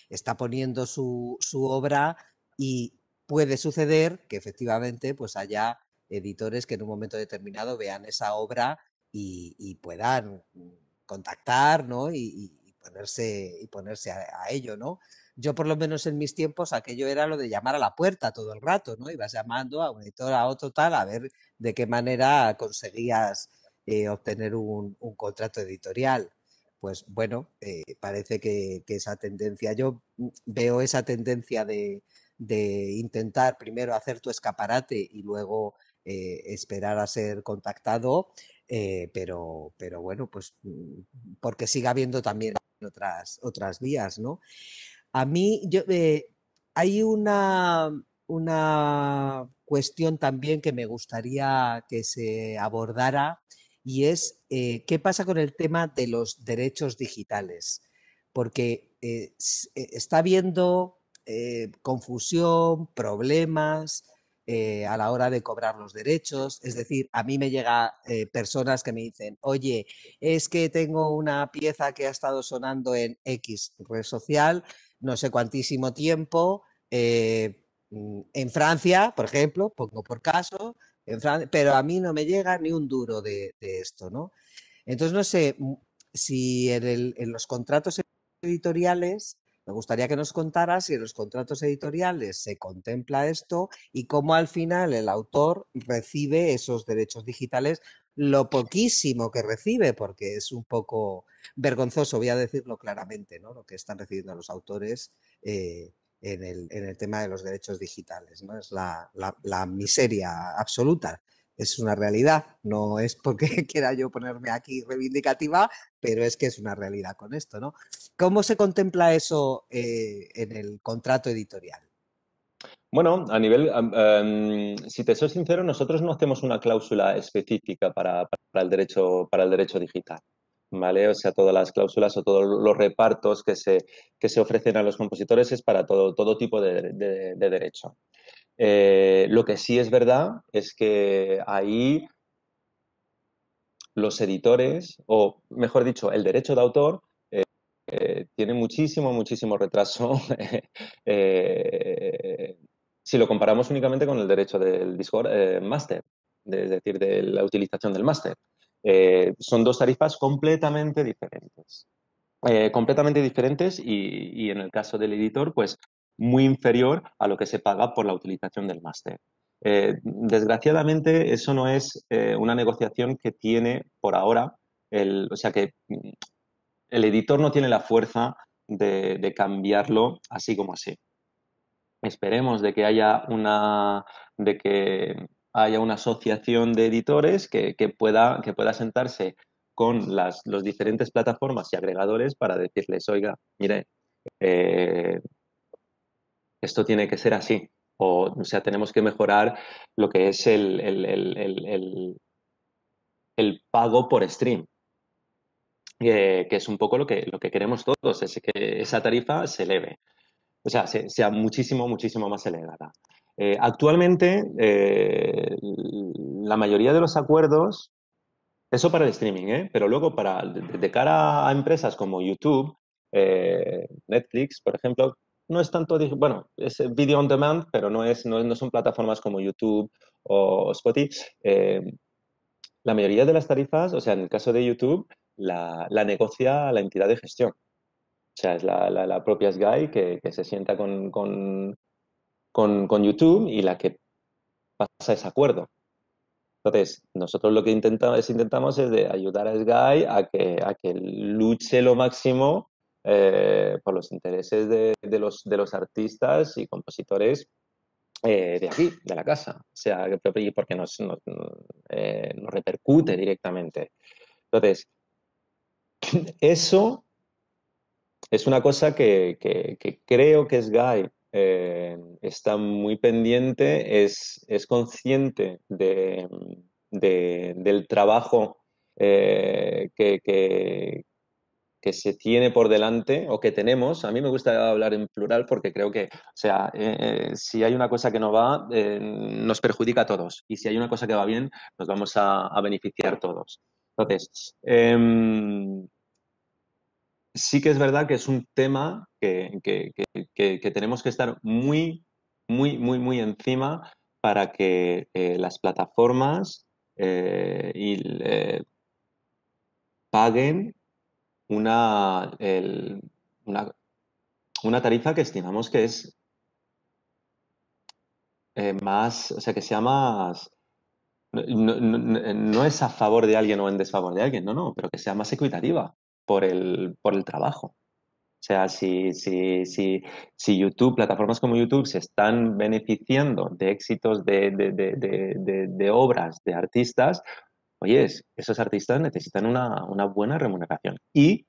está poniendo su, su obra y, puede suceder que efectivamente pues haya editores que en un momento determinado vean esa obra y, puedan mm, contactar ¿no? y, ponerse, y ponerse a, ello. ¿no? Yo por lo menos en mis tiempos aquello era lo de llamar a la puerta todo el rato, ¿no? ibas llamando a un editor, a otro tal, a ver de qué manera conseguías eh, obtener un, contrato editorial. Pues bueno, eh, parece que esa tendencia, yo mm, veo esa tendencia de, de intentar primero hacer tu escaparate y luego eh, esperar a ser contactado, eh, pero, pero bueno, pues mm, porque siga habiendo también otras, otras vías, ¿no? A mí yo, eh, hay una, una cuestión también que me gustaría que se abordara y es qué pasa con el tema de los derechos digitales, porque está habiendo eh, confusión, problemas eh, a la hora de cobrar los derechos. Es decir, a mí me llegan eh, personas que me dicen, oye, es que tengo una pieza que ha estado sonando en X red social, no sé cuantísimo tiempo. Mm, en Francia, por ejemplo, pongo por caso, pero a mí no me llega ni un duro de, esto, ¿no? Entonces, no sé mm, si en los contratos editoriales me gustaría que nos contaras si en los contratos editoriales se contempla esto y cómo al final el autor recibe esos derechos digitales, lo poquísimo que recibe, porque es un poco vergonzoso, voy a decirlo claramente, ¿no? lo que están recibiendo los autores. Eh, en el, tema de los derechos digitales, ¿no? Es la miseria absoluta es una realidad. No es porque quiera yo ponerme aquí reivindicativa, pero es que es una realidad con esto, ¿no? ¿Cómo se contempla eso eh, en el contrato editorial? Bueno, a nivel, em, si te soy sincero, nosotros no hacemos una cláusula específica para, el derecho, para el derecho digital. ¿Vale? O sea, todas las cláusulas o todos los repartos que se, que se ofrecen a los compositores es para todo, todo tipo de, de derecho. Eh, lo que sí es verdad es que ahí los editores, o mejor dicho, el derecho de autor, eh, eh, tiene muchísimo, muchísimo retraso si lo comparamos únicamente con el derecho del Discord Master, es decir, de la utilización del Master. son dos tarifas completamente diferentes. completamente diferentes y, en el caso del editor, pues muy inferior a lo que se paga por la utilización del máster. Eh, desgraciadamente, eso no es eh, una negociación que tiene por ahora, o sea que mm, el editor no tiene la fuerza de, cambiarlo así como así. Esperemos de que haya una, de que haya una asociación de editores que, pueda, que pueda sentarse con las diferentes plataformas y agregadores para decirles, oiga, mire, eh, esto tiene que ser así. O, o sea, tenemos que mejorar lo que es el, el, pago por stream. que es un poco lo que, lo que queremos todos, es que esa tarifa se eleve, o sea, sea muchísimo, muchísimo más elevada. Eh, actualmente, eh, la mayoría de los acuerdos, eso para el streaming, ¿eh? pero luego para, de, cara a empresas como YouTube, Netflix, por ejemplo, no es tanto, bueno, es eh, video on demand, pero no, es, no, no son plataformas como YouTube o Spotify. Eh, la mayoría de las tarifas, o sea, en el caso de YouTube, la, negocia la entidad de gestión. O sea, es la, propia Sky que, se sienta con, con, YouTube y la que pasa ese acuerdo. Entonces, nosotros lo que intentamos es, intentamos es de ayudar a Sky a que luche lo máximo eh, por los intereses de, los, de los artistas y compositores eh, de aquí, de la casa. O sea, porque nos, eh, nos, repercute directamente. Entonces, eso es una cosa que, creo que es Guy. está muy pendiente, es, es consciente del trabajo que, que se tiene por delante o que tenemos. A mí me gusta hablar en plural porque creo que, o sea, eh, eh, si hay una cosa que no va, eh, nos perjudica a todos. Y si hay una cosa que va bien, nos vamos a, beneficiar todos. Entonces, em, sí que es verdad que es un tema que, tenemos que estar muy, muy, muy, muy encima para que las plataformas paguen una, una, tarifa que estimamos que es eh, más, o sea, que sea más, eh, no, es a favor de alguien o en desfavor de alguien, no, no, pero que sea más equitativa por el, por el trabajo. O sea, si, YouTube, plataformas como YouTube se están beneficiando de éxitos de, de obras de artistas, oye, esos artistas necesitan una, buena remuneración. Y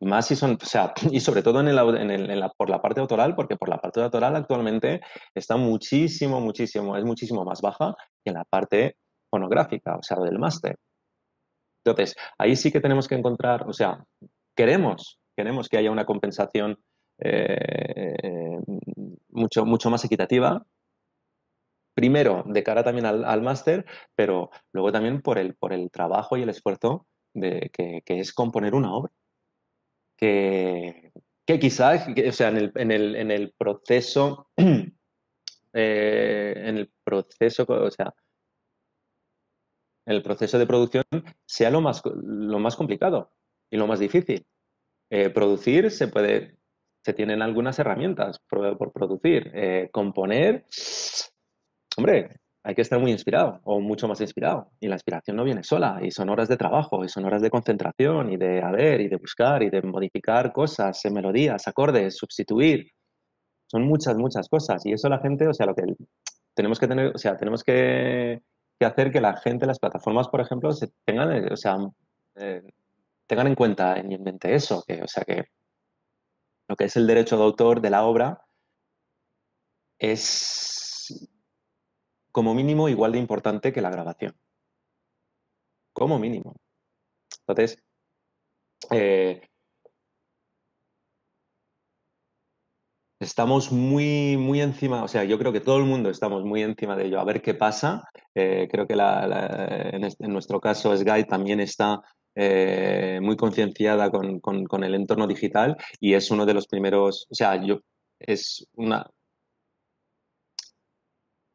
más si son, o sea, y sobre todo en la, por la parte autoral, porque por la parte autoral actualmente está muchísimo, muchísimo, es muchísimo más baja que en la parte fonográfica, o sea, del máster. Entonces, ahí sí que tenemos que encontrar, o sea, queremos, queremos que haya una compensación eh, eh, mucho, mucho más equitativa, primero de cara también al, máster, pero luego también por el, por el trabajo y el esfuerzo de, que, es componer una obra. Que, que quizás, sea, en el, proceso, eh, en el proceso, o sea, el proceso de producción sea lo más, lo más complicado y lo más difícil. Eh, producir se puede, se tienen algunas herramientas por, producir. Eh, componer hombre, hay que estar muy inspirado o mucho más inspirado. Y la inspiración no viene sola, y son horas de trabajo, y son horas de concentración, y de ver, y de buscar, y de modificar cosas, melodías, acordes, sustituir. Son muchas, muchas cosas. Y eso la gente, o sea, lo que tenemos que tener, o sea, tenemos que, hacer que la gente, las plataformas, por ejemplo, se tengan, o sea, eh, tengan en cuenta en mente eso, que, o sea, que lo que es el derecho de autor de la obra es como mínimo igual de importante que la grabación. Como mínimo. Entonces, eh, estamos muy, muy encima, o sea, yo creo que todo el mundo estamos muy encima de ello, a ver qué pasa. Eh, creo que en, nuestro caso Sky también está eh, muy concienciada con, con, el entorno digital y es uno de los primeros, o sea, yo, es una,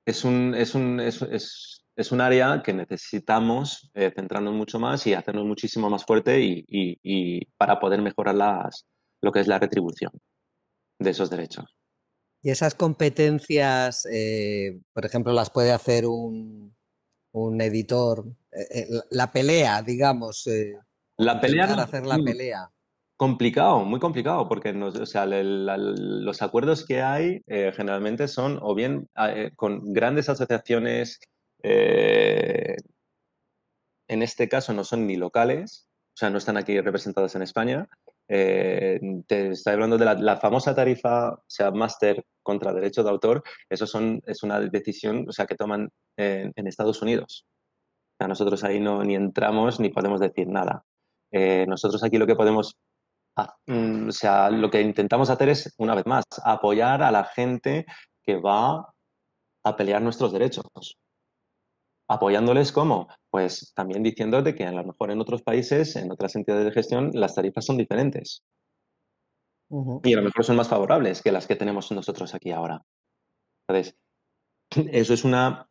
es un, área que necesitamos eh, centrarnos mucho más y hacernos muchísimo más fuerte y, para poder mejorar las, lo que es la retribución de esos derechos. ¿Y esas competencias, eh, por ejemplo, las puede hacer un, un editor? Eh, la pelea, digamos. la Hacer la pelea. Complicado, muy complicado, porque los acuerdos que hay eh, generalmente son o bien eh, con grandes asociaciones, eh, en este caso no son ni locales, o sea, no están aquí representadas en España. te estoy hablando de la, famosa tarifa, o sea, máster contra derecho de autor, eso son, es una decisión o sea, que toman en, Estados Unidos. nosotros ahí no, ni entramos ni podemos decir nada. nosotros aquí lo que podemos Ah, mm, o sea, lo que intentamos hacer es, una vez más, apoyar a la gente que va a pelear nuestros derechos. ¿Apoyándoles cómo? Pues también diciéndote que a lo mejor en otros países, en otras entidades de gestión, las tarifas son diferentes. Y a lo mejor son más favorables que las que tenemos nosotros aquí ahora. Entonces, eso es una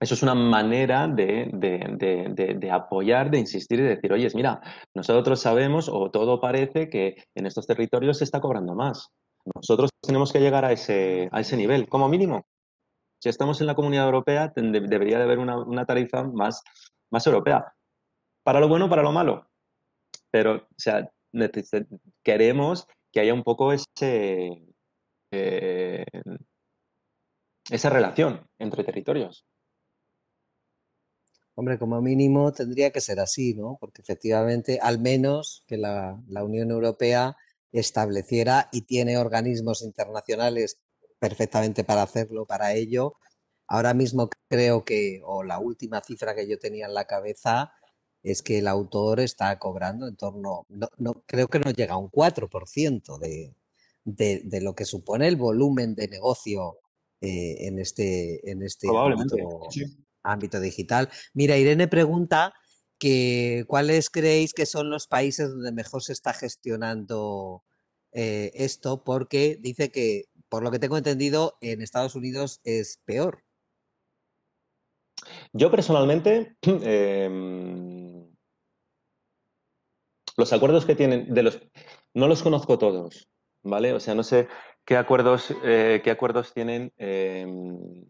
eso es una manera de, apoyar, de insistir y decir, oye, mira, nosotros sabemos o todo parece que en estos territorios se está cobrando más. Nosotros tenemos que llegar a ese, a ese nivel, como mínimo. Si estamos en la Comunidad Europea, debería de haber una, tarifa más, europea. Para lo bueno, para lo malo. Pero, o sea, queremos que haya un poco ese, eh, esa relación entre territorios. Hombre, como mínimo tendría que ser así, ¿no? Porque efectivamente, al menos que la, Unión Europea estableciera y tiene organismos internacionales perfectamente para hacerlo, para ello. Ahora mismo creo que, o la última cifra que yo tenía en la cabeza, es que el autor está cobrando en torno, no, creo que no llega a un 4% de, de, de, lo que supone el volumen de negocio eh, en este en este Probablemente, ámbito digital. Mira, Irene pregunta que cuáles creéis que son los países donde mejor se está gestionando eh, esto, porque dice que, por lo que tengo entendido, en Estados Unidos es peor. Yo personalmente, em, los acuerdos que tienen, de los, no los conozco todos, ¿vale? O sea, no sé qué acuerdos, eh, qué acuerdos tienen em,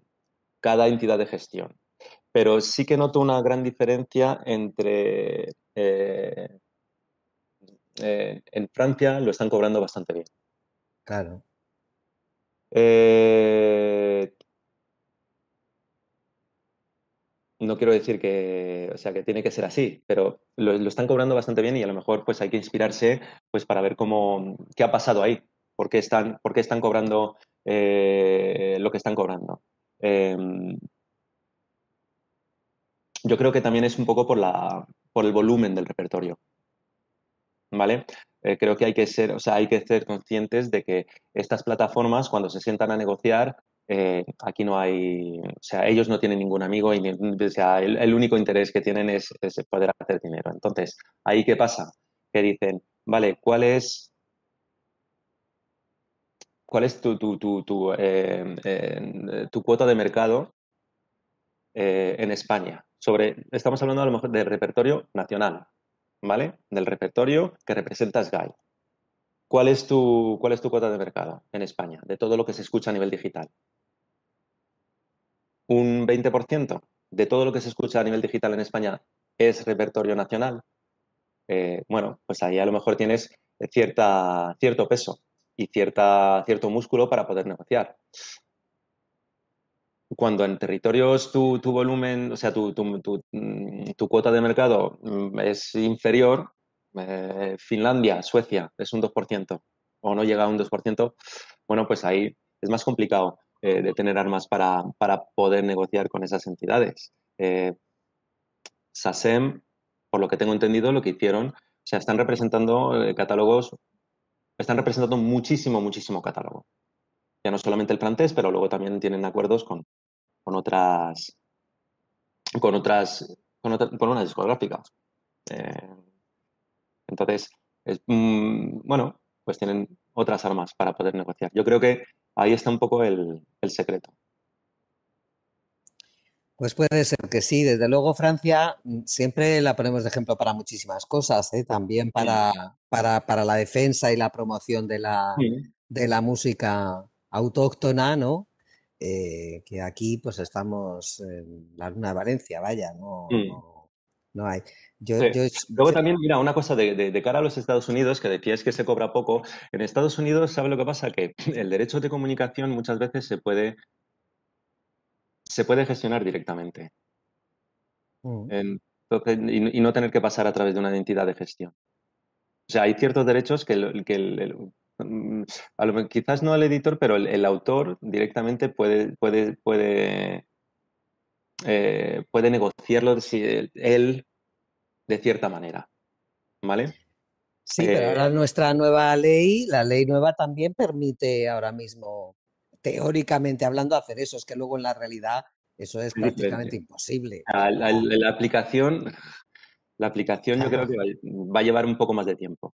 cada entidad de gestión pero sí que noto una gran diferencia entre... Eh, eh, en Francia lo están cobrando bastante bien. Claro. Eh, no quiero decir que, o sea, que tiene que ser así, pero lo, están cobrando bastante bien y a lo mejor pues hay que inspirarse pues para ver cómo, qué ha pasado ahí, por qué están, por están cobrando lo que están cobrando. Em, yo creo que también es un poco por, el volumen del repertorio. ¿Vale? Eh, creo que hay que ser, o sea, hay que ser conscientes de que estas plataformas, cuando se sientan a negociar, eh, aquí no hay, o sea, ellos no tienen ningún amigo y el, único interés que tienen es, poder hacer dinero. Entonces, ahí qué pasa? Que dicen, vale, ¿cuál es cuál es tu, tu, tu, eh, cuota de mercado en España sobre, estamos hablando a lo mejor del repertorio nacional, ¿vale? Del repertorio que representa Sky. ¿Cuál es, tu, cuota de mercado en España de todo lo que se escucha a nivel digital? ¿Un 20% de todo lo que se escucha a nivel digital en España es repertorio nacional? Eh, bueno, pues ahí a lo mejor tienes cierta, cierto peso y cierto músculo para poder negociar cuando en territorios tu, volumen, o sea, tu, mm, cuota de mercado mm, es inferior, eh, Finlandia, Suecia, es un 2%, o no llega a un 2%, bueno, pues ahí es más complicado eh, de tener armas para, poder negociar con esas entidades. Eh, por lo que tengo entendido, lo que hicieron, o sea, están representando eh, catálogos, están representando muchísimo, muchísimo catálogo ya no solamente el plantés, pero luego también tienen acuerdos con, con otras, con otras, con, eh, entonces, mm, bueno, pues tienen otras armas para poder negociar. Yo creo que ahí está un poco el, secreto. Pues puede ser que sí, desde luego Francia mm, siempre la ponemos de ejemplo para muchísimas cosas, ¿eh? también para, para, la defensa y la promoción de la, de la música autóctona, ¿no? Eh, que aquí pues estamos en la luna de Valencia, vaya, no, mm. no, hay. Yo, Luego también, mira, una cosa de, cara a los Estados Unidos, que decías que se cobra poco, en Estados Unidos, sabe lo que pasa? Que el derecho de comunicación muchas veces se puede, se puede gestionar directamente. Mm. y, no tener que pasar a través de una entidad de gestión. O sea, hay ciertos derechos que, el Mm, quizás no al editor, pero el, autor directamente puede, puede, puede, eh, puede negociarlo si él de cierta manera. ¿Vale? Sí, pero ahora eh, nuestra nueva ley, la ley nueva también permite ahora mismo, teóricamente hablando, hacer eso. Es que luego en la realidad eso es prácticamente imposible. La, aplicación, la aplicación yo creo que va a llevar un poco más de tiempo.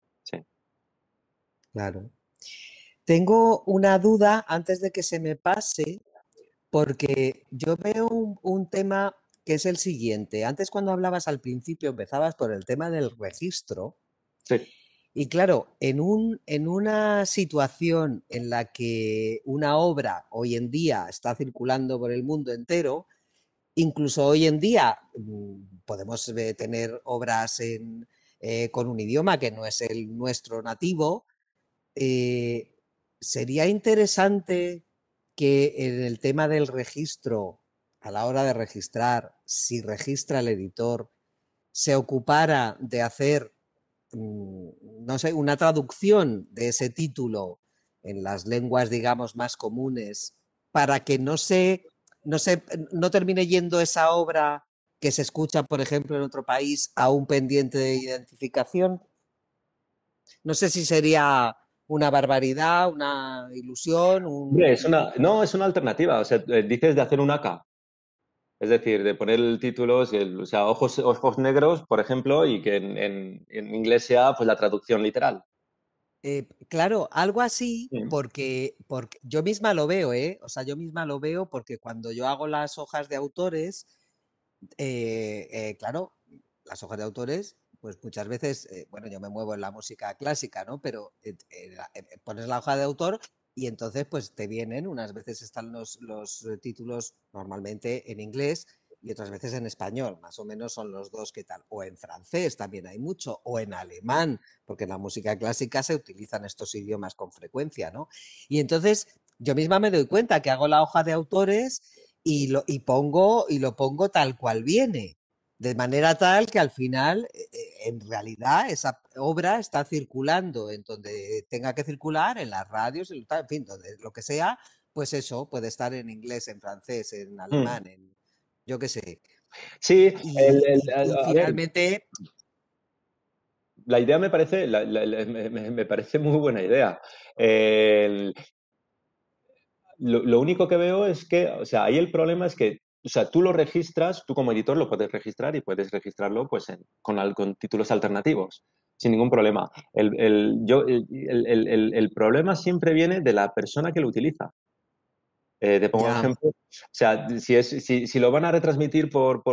Claro. Tengo una duda antes de que se me pase, porque yo veo un, tema que es el siguiente. Antes cuando hablabas al principio empezabas por el tema del registro. Sí. Y claro, en, una situación en la que una obra hoy en día está circulando por el mundo entero, incluso hoy en día mm, podemos eh, tener obras eh, con un idioma que no es el nuestro nativo, eh, sería interesante que en el tema del registro, a la hora de registrar, si registra el editor, se ocupara de hacer, mm, no sé, una traducción de ese título en las lenguas, digamos, más comunes, para que no se, no se, no termine yendo esa obra que se escucha, por ejemplo, en otro país a un pendiente de identificación. No sé si sería una barbaridad, una ilusión. no, es una alternativa. O sea, eh, dices de hacer un AK. Es decir, de poner el título, o sea, ojos, ojos negros, por ejemplo, y que en, inglés sea pues, la traducción literal. Eh, claro, algo así, porque, porque yo misma lo veo, ¿eh? O sea, yo misma lo veo porque cuando yo hago las hojas de autores, eh, claro, las hojas de autores pues muchas veces, eh, bueno, yo me muevo en la música clásica, ¿no? Pero pones la hoja de autor y entonces pues te vienen, unas veces están los, los eh, títulos normalmente en inglés y otras veces en español, más o menos son los dos que tal, o en francés también hay mucho, o en alemán, porque en la música clásica se utilizan estos idiomas con frecuencia, ¿no? Y entonces yo misma me doy cuenta que hago la hoja de autores y lo pongo y lo pongo tal cual viene. De manera tal que al final, eh, eh, en realidad, esa obra está circulando en donde tenga que circular, en las radios, en, fin, donde lo que sea, pues eso, puede estar en inglés, en francés, en mm. alemán, en yo qué sé. Sí, finalmente... La idea me parece, me, parece muy buena idea. lo, único que veo es que, o sea, ahí el problema es que o sea, tú lo registras, tú como editor lo puedes registrar y puedes registrarlo pues, con, títulos alternativos, sin ningún problema. El, problema siempre viene de la persona que lo utiliza. te pongo un ejemplo. O sea, si, lo van a retransmitir por,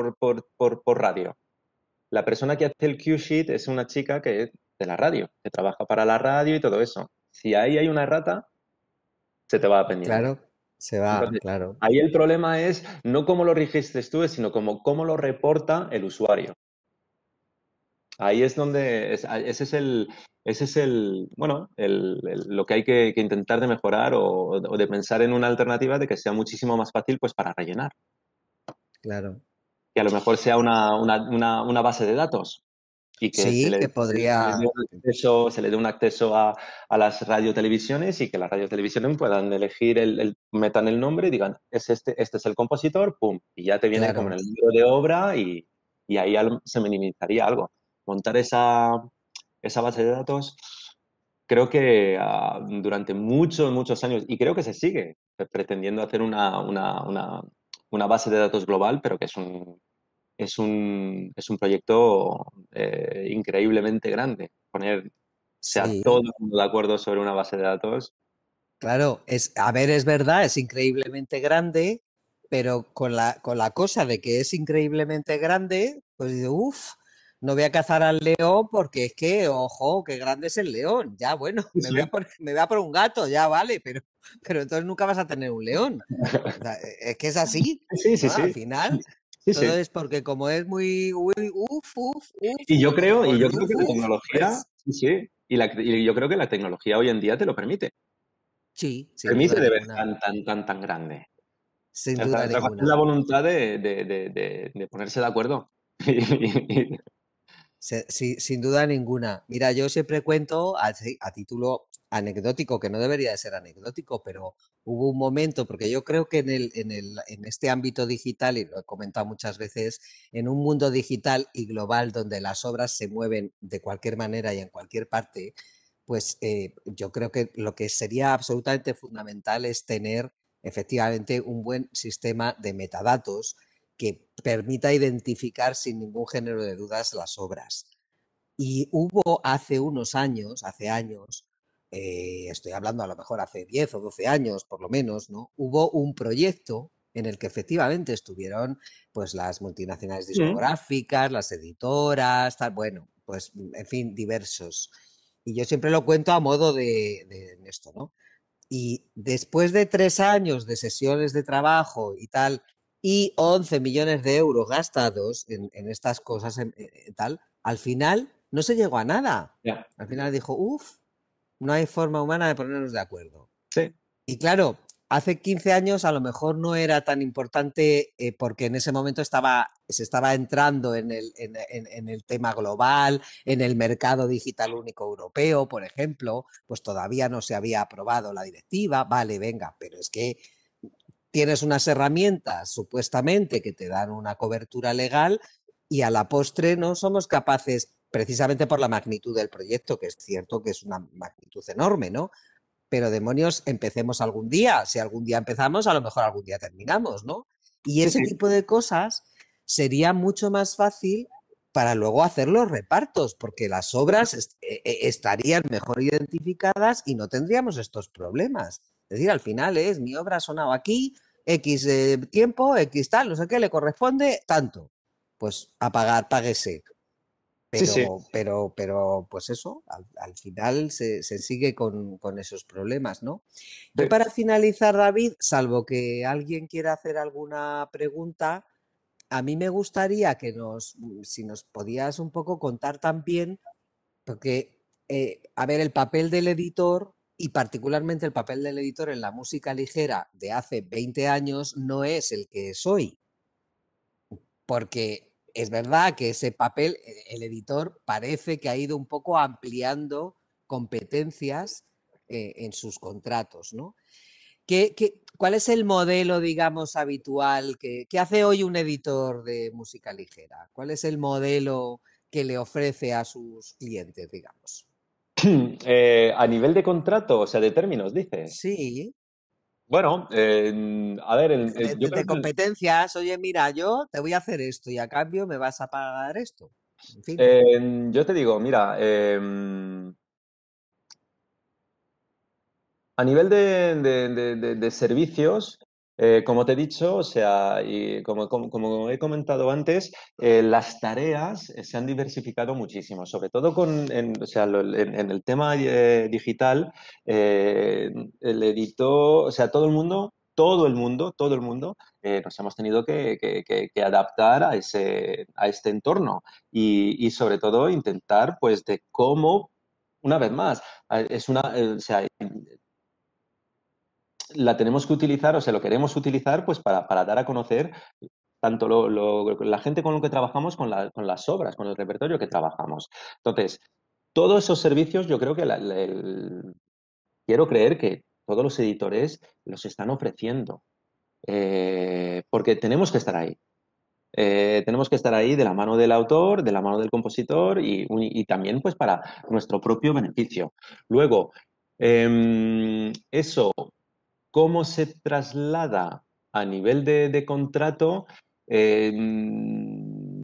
radio, la persona que hace el Q-Sheet es una chica que de la radio, que trabaja para la radio y todo eso. Si ahí hay una rata, se te va a pendiente. Claro, se va, claro. Ahí el problema es no cómo lo registres tú, sino como cómo lo reporta el usuario. Ahí es donde, ah, ese es el, ese es el, bueno, lo que hay que, intentar de mejorar o, de pensar en una alternativa de que sea muchísimo más fácil pues para rellenar. Claro. Que a lo mejor sea una base de datos, sí, se, le, que podría... se, dé se le dé un acceso a, a las radiotelevisiones y que las radiotelevisiones puedan elegir, el, metan el nombre y digan, es este, este es el compositor, pum, y ya te viene como el libro de obra y, ahí se minimizaría algo. Montar esa, base de datos, creo que ah, durante muchos, muchos años, y creo que se sigue pretendiendo hacer una base de datos global, pero que es un es un, es un proyecto eh, increíblemente grande. Ponerse a todo el mundo de acuerdo sobre una base de datos. Claro, es, a ver, es verdad, es increíblemente grande, pero con la, con la cosa de que es increíblemente grande, pues digo, uff, no voy a cazar al león porque es que, ojo, qué grande es el león. Ya, bueno, me, voy, a por, me por, un gato, ya vale, pero, pero entonces nunca vas a tener un león. E, es que es así. Sí, sí, sí. Al final, Sí, Todo es porque como es muy... Uf, uf, uf, y yo creo, y yo creo que la tecnología... Y, yo creo que la tecnología hoy en día te lo permite. Sí. Permite de tan, tan, tan, tan grande. Sin duda la, ninguna. la voluntad de, ponerse de acuerdo. sin, duda ninguna. Mira, yo siempre cuento a título anecdótico, que no debería de ser anecdótico, pero hubo un momento, porque yo creo que en, en, este ámbito digital, y lo he comentado muchas veces, en un mundo digital y global donde las obras se mueven de cualquier manera y en cualquier parte, pues eh, yo creo que lo que sería absolutamente fundamental es tener efectivamente un buen sistema de metadatos que permita identificar sin ningún género de dudas las obras. Y hubo hace unos años, hace años, eh, estoy hablando a lo mejor hace 10 o 12 años por lo menos, ¿no? Hubo un proyecto en el que efectivamente estuvieron pues las multinacionales mm. discográficas, las editoras, tal, bueno, pues mm, en fin, diversos. Y yo siempre lo cuento a modo de, esto, ¿no? Y después de tres años de sesiones de trabajo y tal, y 11 millones de euros gastados en, estas cosas, eh, eh, tal, al final no se llegó a nada. Al final dijo, uff, no hay forma humana de ponernos de acuerdo. Sí. Y claro, hace 15 años a lo mejor no era tan importante eh, porque en ese momento estaba, se estaba entrando en el, en el, tema global, en el mercado digital único europeo, por ejemplo, pues todavía no se había aprobado la directiva, vale, venga, pero es que tienes unas herramientas supuestamente que te dan una cobertura legal y a la postre no somos capaces precisamente por la magnitud del proyecto, que es cierto que es una magnitud enorme, ¿no? Pero demonios, empecemos algún día. Si algún día empezamos, a lo mejor algún día terminamos, ¿no? Y ese tipo de cosas sería mucho más fácil para luego hacer los repartos, porque las obras eh, eh, estarían mejor identificadas y no tendríamos estos problemas. Es decir, al final es mi obra ha sonado aquí, X eh, tiempo, X tal, no sé qué, le corresponde tanto. Pues a pagar, páguese. Pero, pero, pero pues eso, al, final se, sigue con, esos problemas, ¿no? Y para finalizar, David, salvo que alguien quiera hacer alguna pregunta, a mí me gustaría que nos, mm, si nos podías un poco contar también, porque, eh, a ver, el papel del editor y particularmente el papel del editor en la música ligera de hace 20 años no es el que es hoy. Porque es verdad que ese papel, eh, el editor parece que ha ido un poco ampliando competencias eh, en sus contratos, ¿no? cuál es el modelo, digamos, habitual que, hace hoy un editor de música ligera? ¿Cuál es el modelo que le ofrece a sus clientes, digamos? Eh, a nivel de contrato, o sea, de términos, dice. Sí. Bueno, a ver, de, competencias, oye, mira, yo te voy a hacer esto y a cambio me vas a pagar esto. yo te digo, mira, em, a nivel de servicios, eh, como te he dicho, o sea, como, he comentado antes, eh, las tareas eh, se han diversificado muchísimo, sobre todo con, en, el tema digital, el editor, o sea, todo el mundo, todo el mundo, todo el mundo nos hemos tenido que, adaptar a, ese, a este entorno y, sobre todo intentar pues de cómo, una vez más, es una, la tenemos que utilizar, o sea, lo queremos utilizar pues para, dar a conocer tanto la gente con lo que trabajamos, con, con las obras, con el repertorio que trabajamos. Entonces, todos esos servicios yo creo que quiero creer que todos los editores los están ofreciendo, eh, porque tenemos que estar ahí. Eh, tenemos que estar ahí de la mano del autor, de la mano del compositor y, también pues para nuestro propio beneficio. Luego, em, eso cómo se traslada a nivel de, contrato em,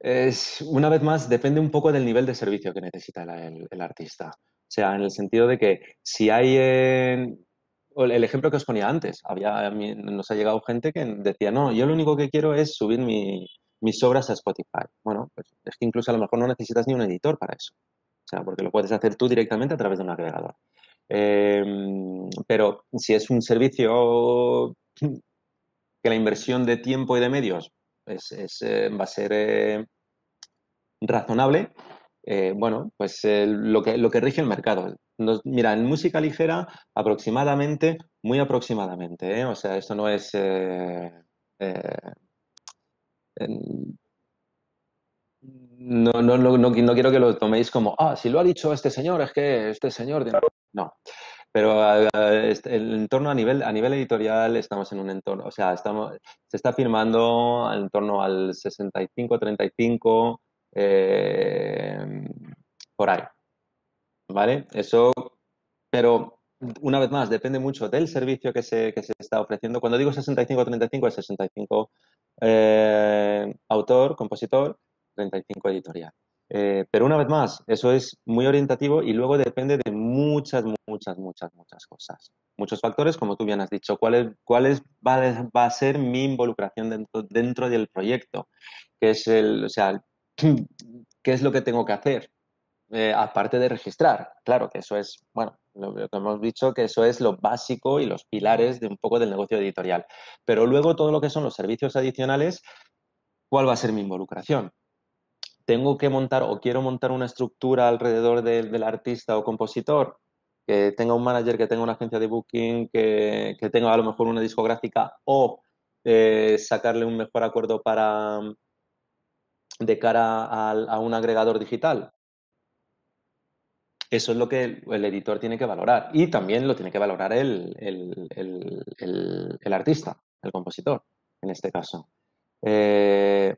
es, una vez más, depende un poco del nivel de servicio que necesita el, artista. O sea, en el sentido de que si hay... el ejemplo que os ponía antes, había, nos ha llegado gente que decía, no, yo lo único que quiero es subir mis obras a Spotify. Bueno, pues es que incluso a lo mejor no necesitas ni un editor para eso. O sea, porque lo puedes hacer tú directamente a través de un agregador. Em, pero si es un servicio que la inversión de tiempo y de medios eh, va a ser eh, razonable, eh, bueno, pues lo, que, rige el mercado. mira, en música ligera, aproximadamente, muy aproximadamente, o sea, esto no es... no, no, quiero que lo toméis como, ah, si lo ha dicho este señor, es que este señor no. Pero el entorno a nivel, a nivel editorial estamos en un entorno, o sea, estamos, se está firmando en torno al 65-35 eh, por ahí. ¿Vale? Eso, pero una vez más, depende mucho del servicio que se, que se está ofreciendo. Cuando digo 65-35 es 65 eh, autor, compositor, 35 editorial. Eh, pero una vez más, eso es muy orientativo y luego depende de muchas, muchas, muchas, muchas cosas. Muchos factores, como tú bien has dicho. ¿Cuál, va, a ser mi involucración dentro, dentro del proyecto? ¿Qué es, el, o sea, ¿Qué es lo que tengo que hacer? Eh, aparte de registrar, claro que eso es, bueno, lo, que hemos dicho, que eso es lo básico y los pilares de un poco del negocio editorial. Pero luego todo lo que son los servicios adicionales, ¿cuál va a ser mi involucración? ¿Tengo que montar o quiero montar una estructura alrededor del artista o compositor? que tenga un manager, que tenga una agencia de booking, que, tenga a lo mejor una discográfica o eh, sacarle un mejor acuerdo para de cara a, un agregador digital. Eso es lo que el, editor tiene que valorar y también lo tiene que valorar el, el, artista, el compositor, en este caso. Eh,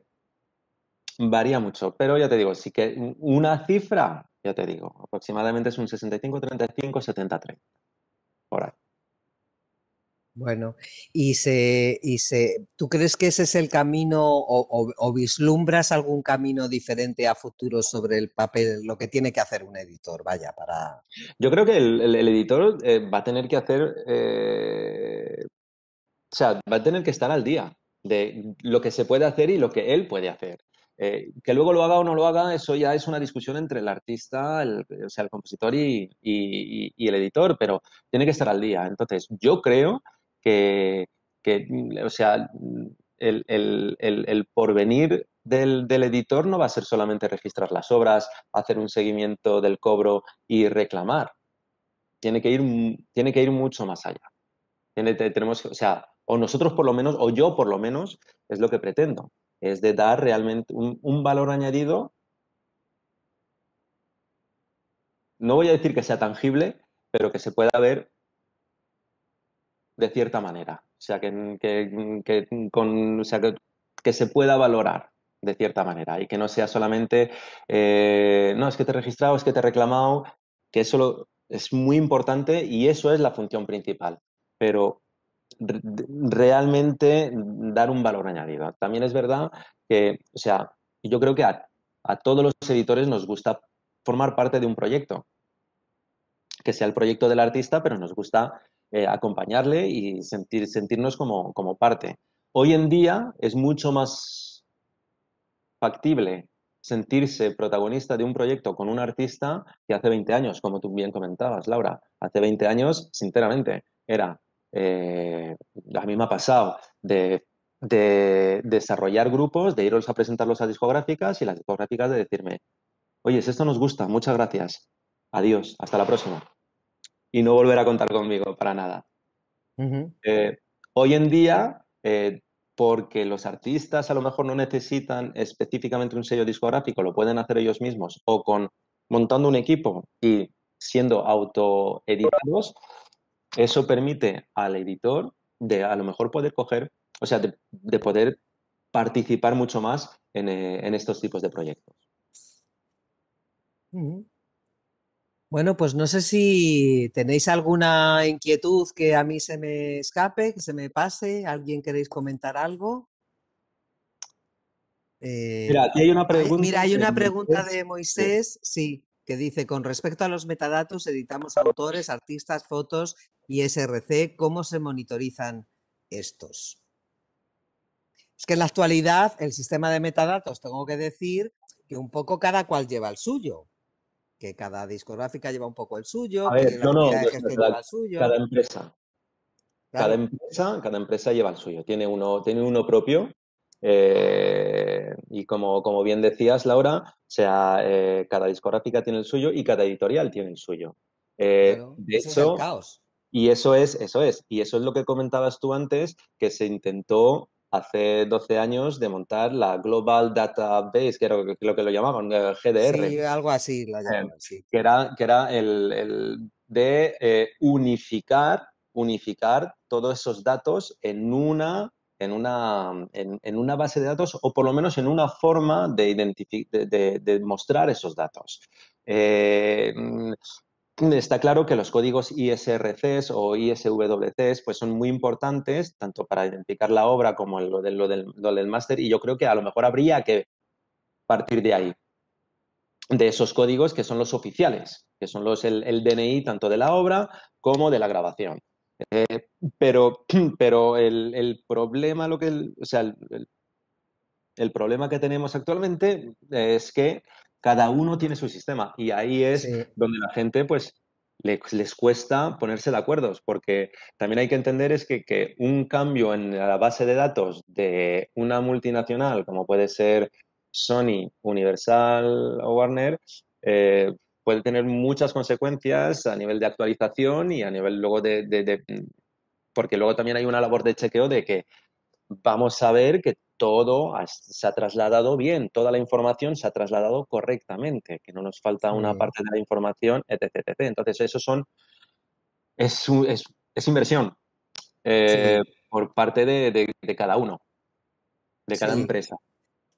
varía mucho, pero ya te digo, sí que una cifra ya te digo, aproximadamente es un 65-35-70-30, por Bueno, y se, y se, ¿tú crees que ese es el camino o, vislumbras algún camino diferente a futuro sobre el papel, lo que tiene que hacer un editor, vaya, para... Yo creo que el, editor eh, va a tener que hacer, eh, o sea, va a tener que estar al día de lo que se puede hacer y lo que él puede hacer. Eh, que luego lo haga o no lo haga, eso ya es una discusión entre el artista, el, o sea, el compositor y, el editor, pero tiene que estar al día. Entonces, yo creo que, o sea, el, porvenir del, editor no va a ser solamente registrar las obras, hacer un seguimiento del cobro y reclamar. Tiene que ir, tiene que ir mucho más allá. tenemos, o sea, o nosotros por lo menos, o yo por lo menos, es lo que pretendo es de dar realmente un, valor añadido. No voy a decir que sea tangible, pero que se pueda ver de cierta manera. O sea, que, con, que, se pueda valorar de cierta manera y que no sea solamente, eh, no, es que te he registrado, es que te he reclamado, que eso es muy importante y eso es la función principal. Pero realmente dar un valor añadido. También es verdad que, o sea, yo creo que a, todos los editores nos gusta formar parte de un proyecto, que sea el proyecto del artista, pero nos gusta eh, acompañarle y sentir, sentirnos como, como parte. Hoy en día es mucho más factible sentirse protagonista de un proyecto con un artista que hace 20 años, como tú bien comentabas, Laura. Hace 20 años, sinceramente, era eh, a mí me ha pasado de, desarrollar grupos, de ir a presentarlos a discográficas y las discográficas de decirme, oye, esto nos gusta, muchas gracias, adiós, hasta la próxima. Y no volver a contar conmigo para nada. Eh, hoy en día, eh, porque los artistas a lo mejor no necesitan específicamente un sello discográfico, lo pueden hacer ellos mismos o con montando un equipo y siendo autoeditados, eso permite al editor de a lo mejor poder coger, o sea, de, poder participar mucho más en, eh, estos tipos de proyectos. Bueno, pues no sé si tenéis alguna inquietud que a mí se me escape, que se me pase, alguien queréis comentar algo. Eh, mira, hay una pregunta. mira, hay una pregunta de Moisés, sí, que dice, con respecto a los metadatos, editamos autores, artistas, fotos, y SRC, cómo se monitorizan estos. Es que en la actualidad el sistema de metadatos, tengo que decir que un poco cada cual lleva el suyo, que cada discográfica lleva un poco el suyo, no, no, Cada empresa. Cada empresa, cada empresa lleva el suyo. Tiene uno, tiene uno propio. Eh, y como, como, bien decías, Laura, sea, eh, cada discográfica tiene el suyo y cada editorial tiene el suyo. Eh, de hecho, caos. Y eso es, eso es. Y eso es lo que comentabas tú antes, que se intentó hace 12 años de montar la Global Database, que era lo que lo llamaban, eh, GDR. Sí, algo así la llamaban, eh, sí. Que era, que era el, de eh, unificar, unificar todos esos datos en una, en, una, en, una base de datos o por lo menos en una forma de, de, de, mostrar esos datos. Está claro que los códigos ISRCs o ISWCs pues son muy importantes, tanto para identificar la obra como lo del, lo máster, y yo creo que a lo mejor habría que partir de ahí, de esos códigos que son los oficiales, que son los, el, DNI tanto de la obra como de la grabación. Eh, pero pero el, problema lo que sea, el problema que tenemos actualmente es que cada uno tiene su sistema y ahí es donde la gente pues les, cuesta ponerse de acuerdo, porque también hay que entender es que, un cambio en la base de datos de una multinacional, como puede ser Sony, Universal o Warner, eh, puede tener muchas consecuencias a nivel de actualización y a nivel luego de... porque luego también hay una labor de chequeo de que vamos a ver que todo se ha trasladado bien, toda la información se ha trasladado correctamente, que no nos falta una parte de la información, etc. Entonces, eso son, es, inversión eh, por parte de, cada uno, de cada empresa.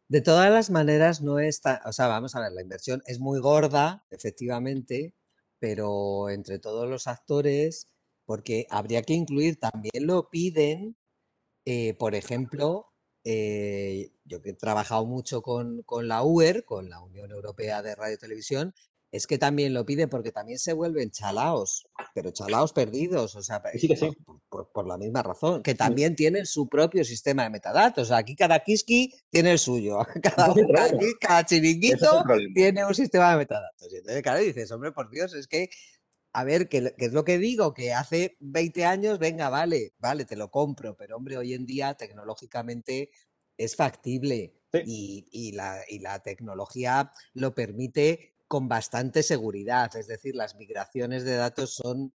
De todas las maneras, no está, o sea, vamos a ver, la inversión es muy gorda, efectivamente, pero entre todos los actores, porque habría que incluir, también lo piden, eh, por ejemplo, eh, yo que he trabajado mucho con, con la UER, con la Unión Europea de Radio y Televisión, es que también lo piden porque también se vuelven chalaos, pero chalaos perdidos, o sea, Por, la misma razón, que mm. también tienen su propio sistema de metadatos. aquí cada kiski tiene el suyo, cada, chiringuito tiene un sistema de metadatos. Y entonces, claro, dices, hombre, por Dios, es que a ver, ¿qué es lo que digo, que hace 20 años, venga, vale, vale, te lo compro, pero hombre, hoy en día tecnológicamente es factible y, la, tecnología lo permite con bastante seguridad, es decir, las migraciones de datos son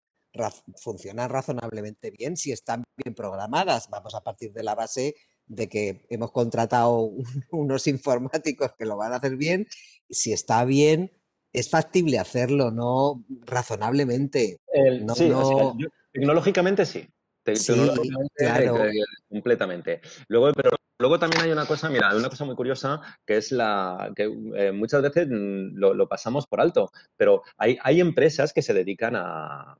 funcionan razonablemente bien si están bien programadas. Vamos a partir de la base de que hemos contratado unos informáticos que lo van a hacer bien. Si está bien, es factible hacerlo, ¿no? Razonablemente. no, tecnológicamente sí. sí claro. completamente. Luego, pero Luego también hay una cosa, mira, una cosa muy curiosa que es la que eh, muchas veces mm, lo, pasamos por alto, pero hay, hay empresas que se dedican a,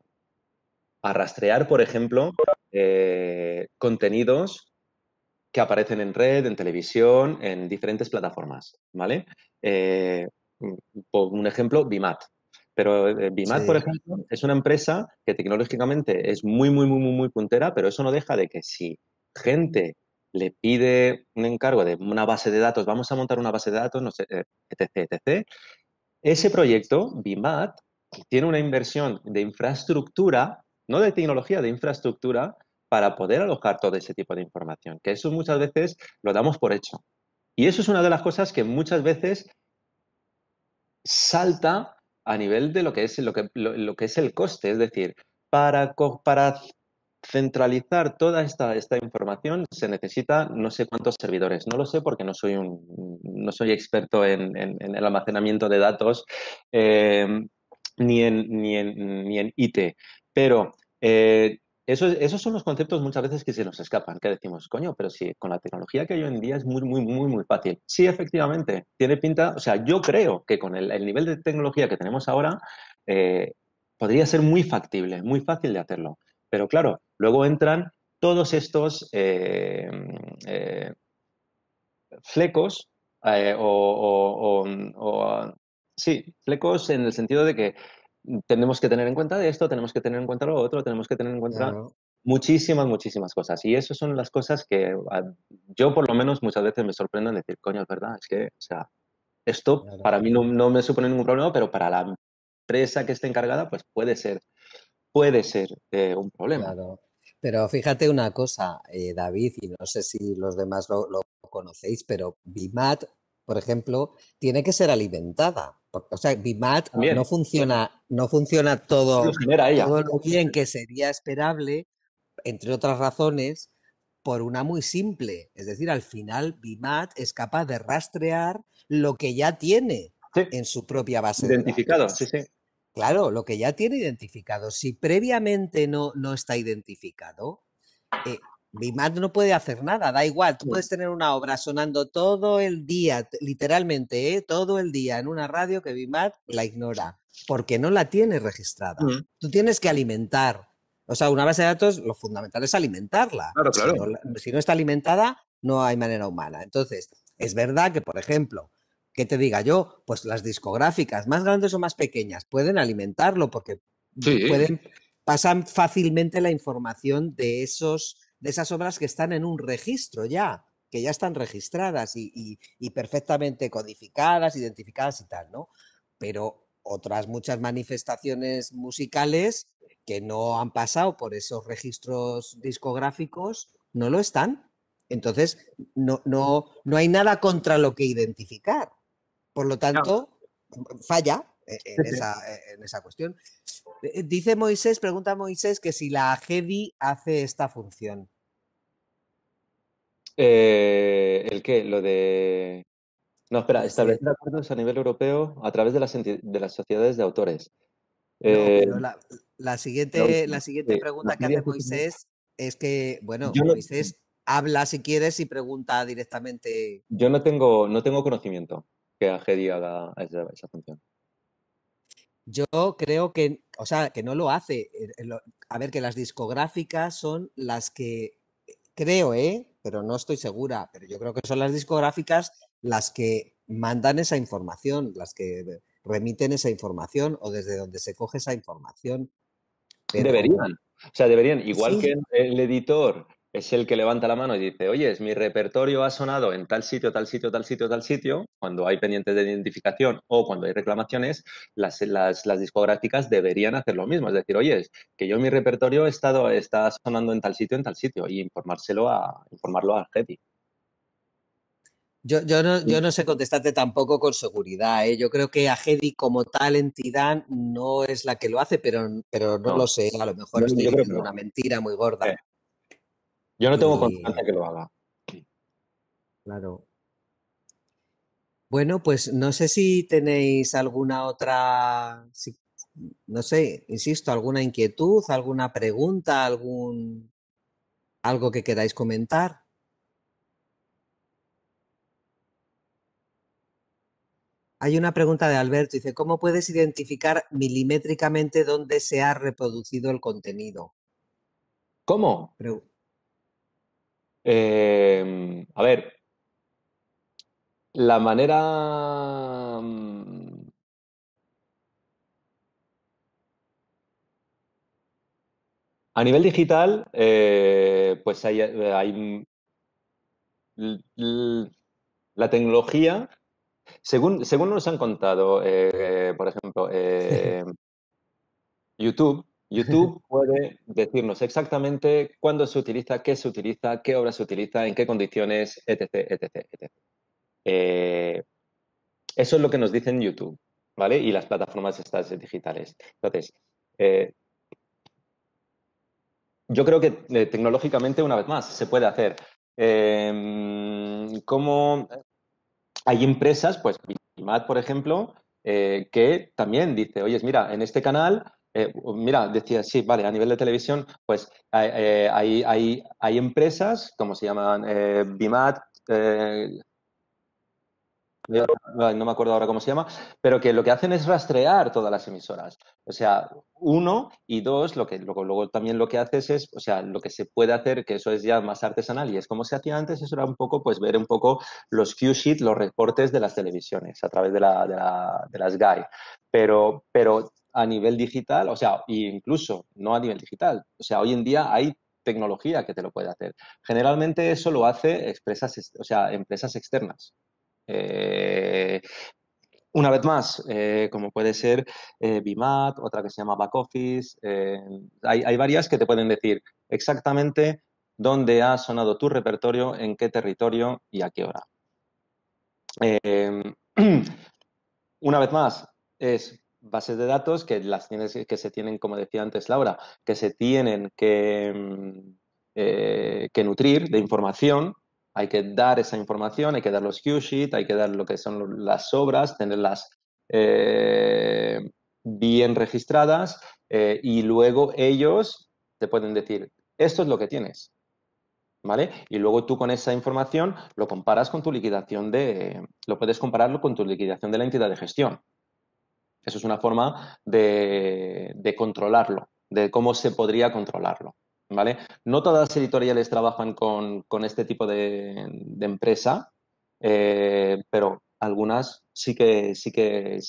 a rastrear, por ejemplo, eh, contenidos que aparecen en red, en televisión, en diferentes plataformas, ¿vale? Eh, Mm, por un ejemplo, BIMAT. Pero eh, BIMAT, por ejemplo, es una empresa que tecnológicamente es muy, muy, muy, muy, muy puntera, pero eso no deja de que si gente le pide un encargo de una base de datos, vamos a montar una base de datos, no sé, eh, etc, etc. Ese proyecto, BIMAT, tiene una inversión de infraestructura, no de tecnología, de infraestructura, para poder alojar todo ese tipo de información, que eso muchas veces lo damos por hecho. Y eso es una de las cosas que muchas veces salta a nivel de lo que es, lo que, lo, que es el coste. Es decir, para, centralizar toda esta, esta, información se necesita no sé cuántos servidores. No lo sé porque no soy, un, soy experto en, el almacenamiento de datos eh, ni, en, ni, en, IT. Pero eh, esos son los conceptos muchas veces que se nos escapan, que decimos, coño, pero si con la tecnología que hay hoy en día es muy, muy, muy, muy fácil. Sí, efectivamente, tiene pinta, o sea, yo creo que con el, nivel de tecnología que tenemos ahora, eh, podría ser muy factible, muy fácil de hacerlo. Pero claro, luego entran todos estos eh, eh, flecos o, sí, flecos en el sentido de que tenemos que tener en cuenta de esto, tenemos que tener en cuenta lo otro, tenemos que tener en cuenta muchísimas, muchísimas cosas. Y esas son las cosas que yo por lo menos muchas veces me sorprendo en decir, coño, es verdad, es que, o sea, esto para mí no, me supone ningún problema, pero para la empresa que esté encargada, pues puede ser, puede ser eh, un problema. Pero fíjate una cosa, eh, David, y no sé si los demás lo, lo conocéis, pero BIMAT, por ejemplo, tiene que ser alimentada o sea, BIMAT no funciona, no funciona todo, lo, bien que sería esperable, entre otras razones, por una muy simple. Es decir, al final BIMAT es capaz de rastrear lo que ya tiene en su propia base. Identificado, de datos. sí, sí. Claro, lo que ya tiene identificado. Si previamente no, no está identificado, eh, Vimad no puede hacer nada, da igual. Tú puedes tener una obra sonando todo el día, literalmente, ¿eh? todo el día en una radio que vimad la ignora, porque no la tiene registrada. Mm. Tú tienes que alimentar. O sea, una base de datos, lo fundamental es alimentarla. Claro, claro. Si, no, está alimentada, no hay manera humana. Entonces, es verdad que, por ejemplo, ¿qué te diga yo? Pues las discográficas, más grandes o más pequeñas, pueden alimentarlo porque pueden, pasan fácilmente la información de esos de esas obras que están en un registro ya, que ya están registradas y, perfectamente codificadas, identificadas y tal, ¿no? Pero otras muchas manifestaciones musicales que no han pasado por esos registros discográficos no lo están. Entonces, no, no, no hay nada contra lo que identificar. Por lo tanto, falla. E-, e-, en, esa, cuestión. Eh, dice Moisés, pregunta Moisés, que si la Jedi hace esta función. Eh, ¿El qué? Lo de. No, espera, este establecer acuerdos a nivel europeo a través de las, de las sociedades de autores. Eh, la, siguiente, la siguiente pregunta que hace Moisés es que, bueno, Moisés habla si quieres y pregunta directamente. Yo no tengo, no tengo conocimiento que AGEDI haga esa función. Yo creo que, o sea, que no lo hace. Eh, eh, a ver, que las discográficas son las que, eh, creo, ¿eh? Pero no estoy segura, pero yo creo que son las discográficas las que mandan esa información, las que remiten esa información o desde donde se coge esa información. Deberían. O sea, deberían, igual que el editor es el que levanta la mano y dice, oye, mi repertorio ha sonado en tal sitio, tal sitio, tal sitio, tal sitio, cuando hay pendientes de identificación o cuando hay reclamaciones, las, las, discográficas deberían hacer lo mismo. Es decir, oye, es que yo mi repertorio he estado, está sonando en tal sitio, en tal sitio, y informárselo a, informarlo a jedi Yo, yo, no, sé contestarte tampoco con seguridad. ¿eh? Yo creo que Agedi como tal entidad no es la que lo hace, pero, pero no, lo sé. A lo mejor estoy diciendo una mentira muy gorda. Yo no tengo eh, constancia que lo haga. Claro. Bueno, pues no sé si tenéis alguna otra, no sé, insisto, alguna inquietud, alguna pregunta, algún algo que queráis comentar. Hay una pregunta de Alberto, dice, ¿cómo puedes identificar milimétricamente dónde se ha reproducido el contenido? ¿Cómo? Eh, a ver, la manera... Mm, a nivel digital, eh, pues hay, mm, la tecnología, según, según nos han contado, eh, por ejemplo, eh, YouTube, YouTube puede decirnos exactamente cuándo se utiliza, qué se utiliza, qué obra se utiliza, en qué condiciones, etc. etc, etc. Eh, eso es lo que nos dicen YouTube, ¿vale? Y las plataformas estas digitales. Entonces, eh, yo creo que eh, tecnológicamente, una vez más, se puede hacer. como hay empresas, pues por ejemplo, que también dice, oye, mira, en este canal eh, mira, decía, sí, vale, a nivel de televisión, pues hay, eh, hay, empresas, como se llaman, eh, BIMAT, no me acuerdo ahora cómo se llama, pero que lo que hacen es rastrear todas las emisoras. O sea, uno y dos, lo que luego, también lo que haces es, o sea, lo que se puede hacer, que eso es ya más artesanal y es como se hacía antes, eso era un poco, pues ver un poco los cue sheets los reportes de las televisiones a través de, la, las GAI. Pero, pero a nivel digital, o sea, e incluso no a nivel digital. O sea, hoy en día hay tecnología que te lo puede hacer. Generalmente eso lo hace empresas, o sea, empresas externas. Eh, una vez más, eh, como puede ser eh, otra que se llama Backoffice, eh, hay, varias que te pueden decir exactamente dónde ha sonado tu repertorio, en qué territorio y a qué hora. una vez más, es bases de datos que que se tienen, como decía antes Laura, que se tienen que, mm, eh, que nutrir de información. Hay que dar esa información, hay que dar los cue hay que dar lo que son las obras, tenerlas eh, bien registradas eh, y luego ellos te pueden decir, esto es lo que tienes, ¿vale? Y luego tú con esa información lo comparas con tu liquidación de, lo puedes compararlo con tu liquidación de la entidad de gestión. Eso es una forma de, controlarlo, de cómo se podría controlarlo. No todas las editoriales trabajan con, este tipo de, empresa, eh, pero algunas sí que, sí, que,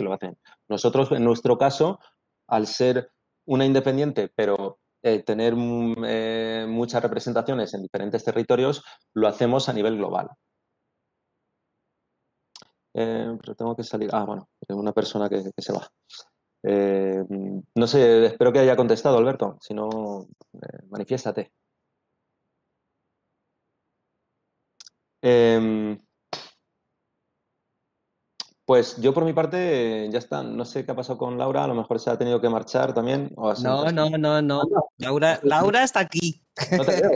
lo hacen. Nosotros, en nuestro caso, al ser una independiente, pero eh, tener mm, eh, muchas representaciones en diferentes territorios, lo hacemos a nivel global. Eh, pero tengo que salir. Ah, bueno, una persona que, se va. Eh, no sé, espero que haya contestado, Alberto. Si no, eh, manifiéstate. Em, pues yo por mi parte ya está. No sé qué ha pasado con Laura. A lo mejor se ha tenido que marchar también. no, no, no, ah, no. Laura, está aquí. No te veo.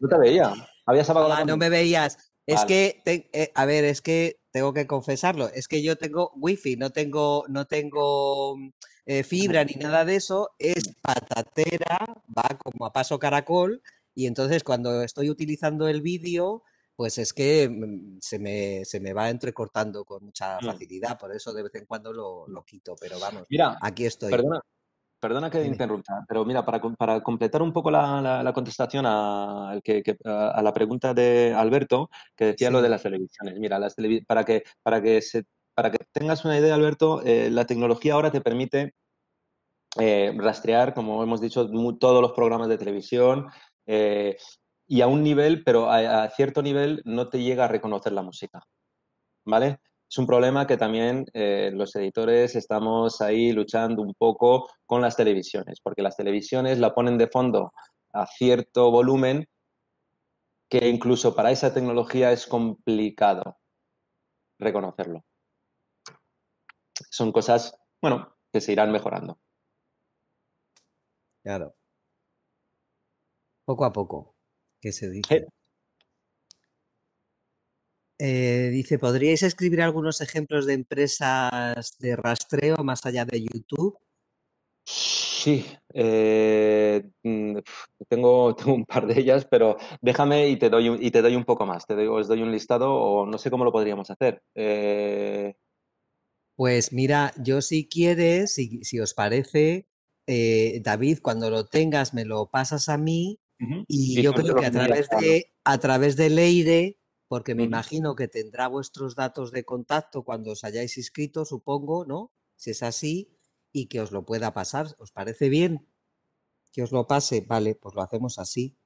No te veía. Habías apagado ah, no me veías. Es que, eh, a ver, es que tengo que confesarlo, es que yo tengo wifi, no tengo, no tengo mm, eh, fibra ni nada de eso, es patatera, va como a paso caracol, y entonces cuando estoy utilizando el vídeo, pues es que mm, se me, se me va entrecortando con mucha mm. facilidad, por eso de vez en cuando lo, lo quito, pero vamos, Mira, aquí estoy. Perdona, Perdona que interrumpa, pero mira, para, completar un poco la, contestación a, la pregunta de Alberto, que decía lo de las televisiones. Mira, las para, que, para, que tengas una idea, Alberto, eh, la tecnología ahora te permite eh, rastrear, como hemos dicho, todos los programas de televisión. Eh, y a un nivel, pero a, a, cierto nivel no te llega a reconocer la música, ¿vale? es un problema que también eh, los editores estamos ahí luchando un poco con las televisiones, porque las televisiones la ponen de fondo a cierto volumen que incluso para esa tecnología es complicado reconocerlo. Son cosas, bueno, que se irán mejorando. Claro. Poco a poco, que se dice. Eh, eh, dice, ¿podríais escribir algunos ejemplos de empresas de rastreo más allá de YouTube? Sí, eh, mm, tengo, un par de ellas, pero déjame y te doy un, y te doy un poco más. Te doy, os doy un listado o no sé cómo lo podríamos hacer. Eh, pues mira, yo si quieres, si, os parece, David, cuando lo tengas me lo pasas a mí y, yo creo que a través, de, a través de Leire porque me imagino que tendrá vuestros datos de contacto cuando os hayáis inscrito, supongo, ¿no? Si es así, y que os lo pueda pasar. ¿Os parece bien que os lo pase? Vale, pues lo hacemos así.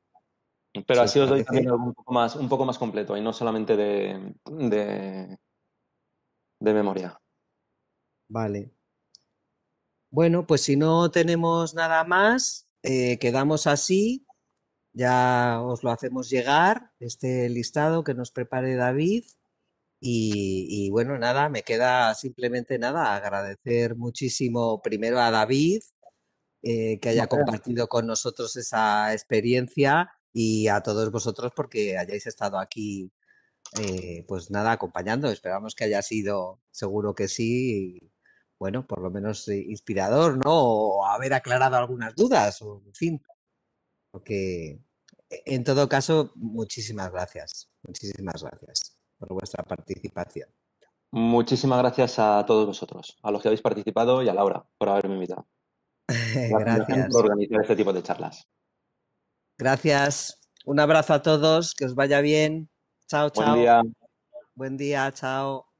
Pero así os, doy también un poco más, completo y no solamente de, memoria. Vale. Bueno, pues si no tenemos nada más, eh, quedamos así. Ya os lo hacemos llegar, este listado que nos prepare David. Y, bueno, nada, me queda simplemente nada, agradecer muchísimo primero a David eh, que haya compartido con nosotros esa experiencia y a todos vosotros porque hayáis estado aquí, eh, pues nada, acompañando. Esperamos que haya sido, seguro que sí, bueno, por lo menos eh, inspirador, ¿no? O haber aclarado algunas dudas, o, en fin. Porque e, en todo caso, muchísimas gracias. Muchísimas gracias por vuestra participación. Muchísimas gracias a todos vosotros, a los que habéis participado y a Laura por haberme invitado. gracias. por organizar este tipo de charlas. Gracias. Un abrazo a todos, que os vaya bien. Chao, chao. Buen día. Buen día, chao.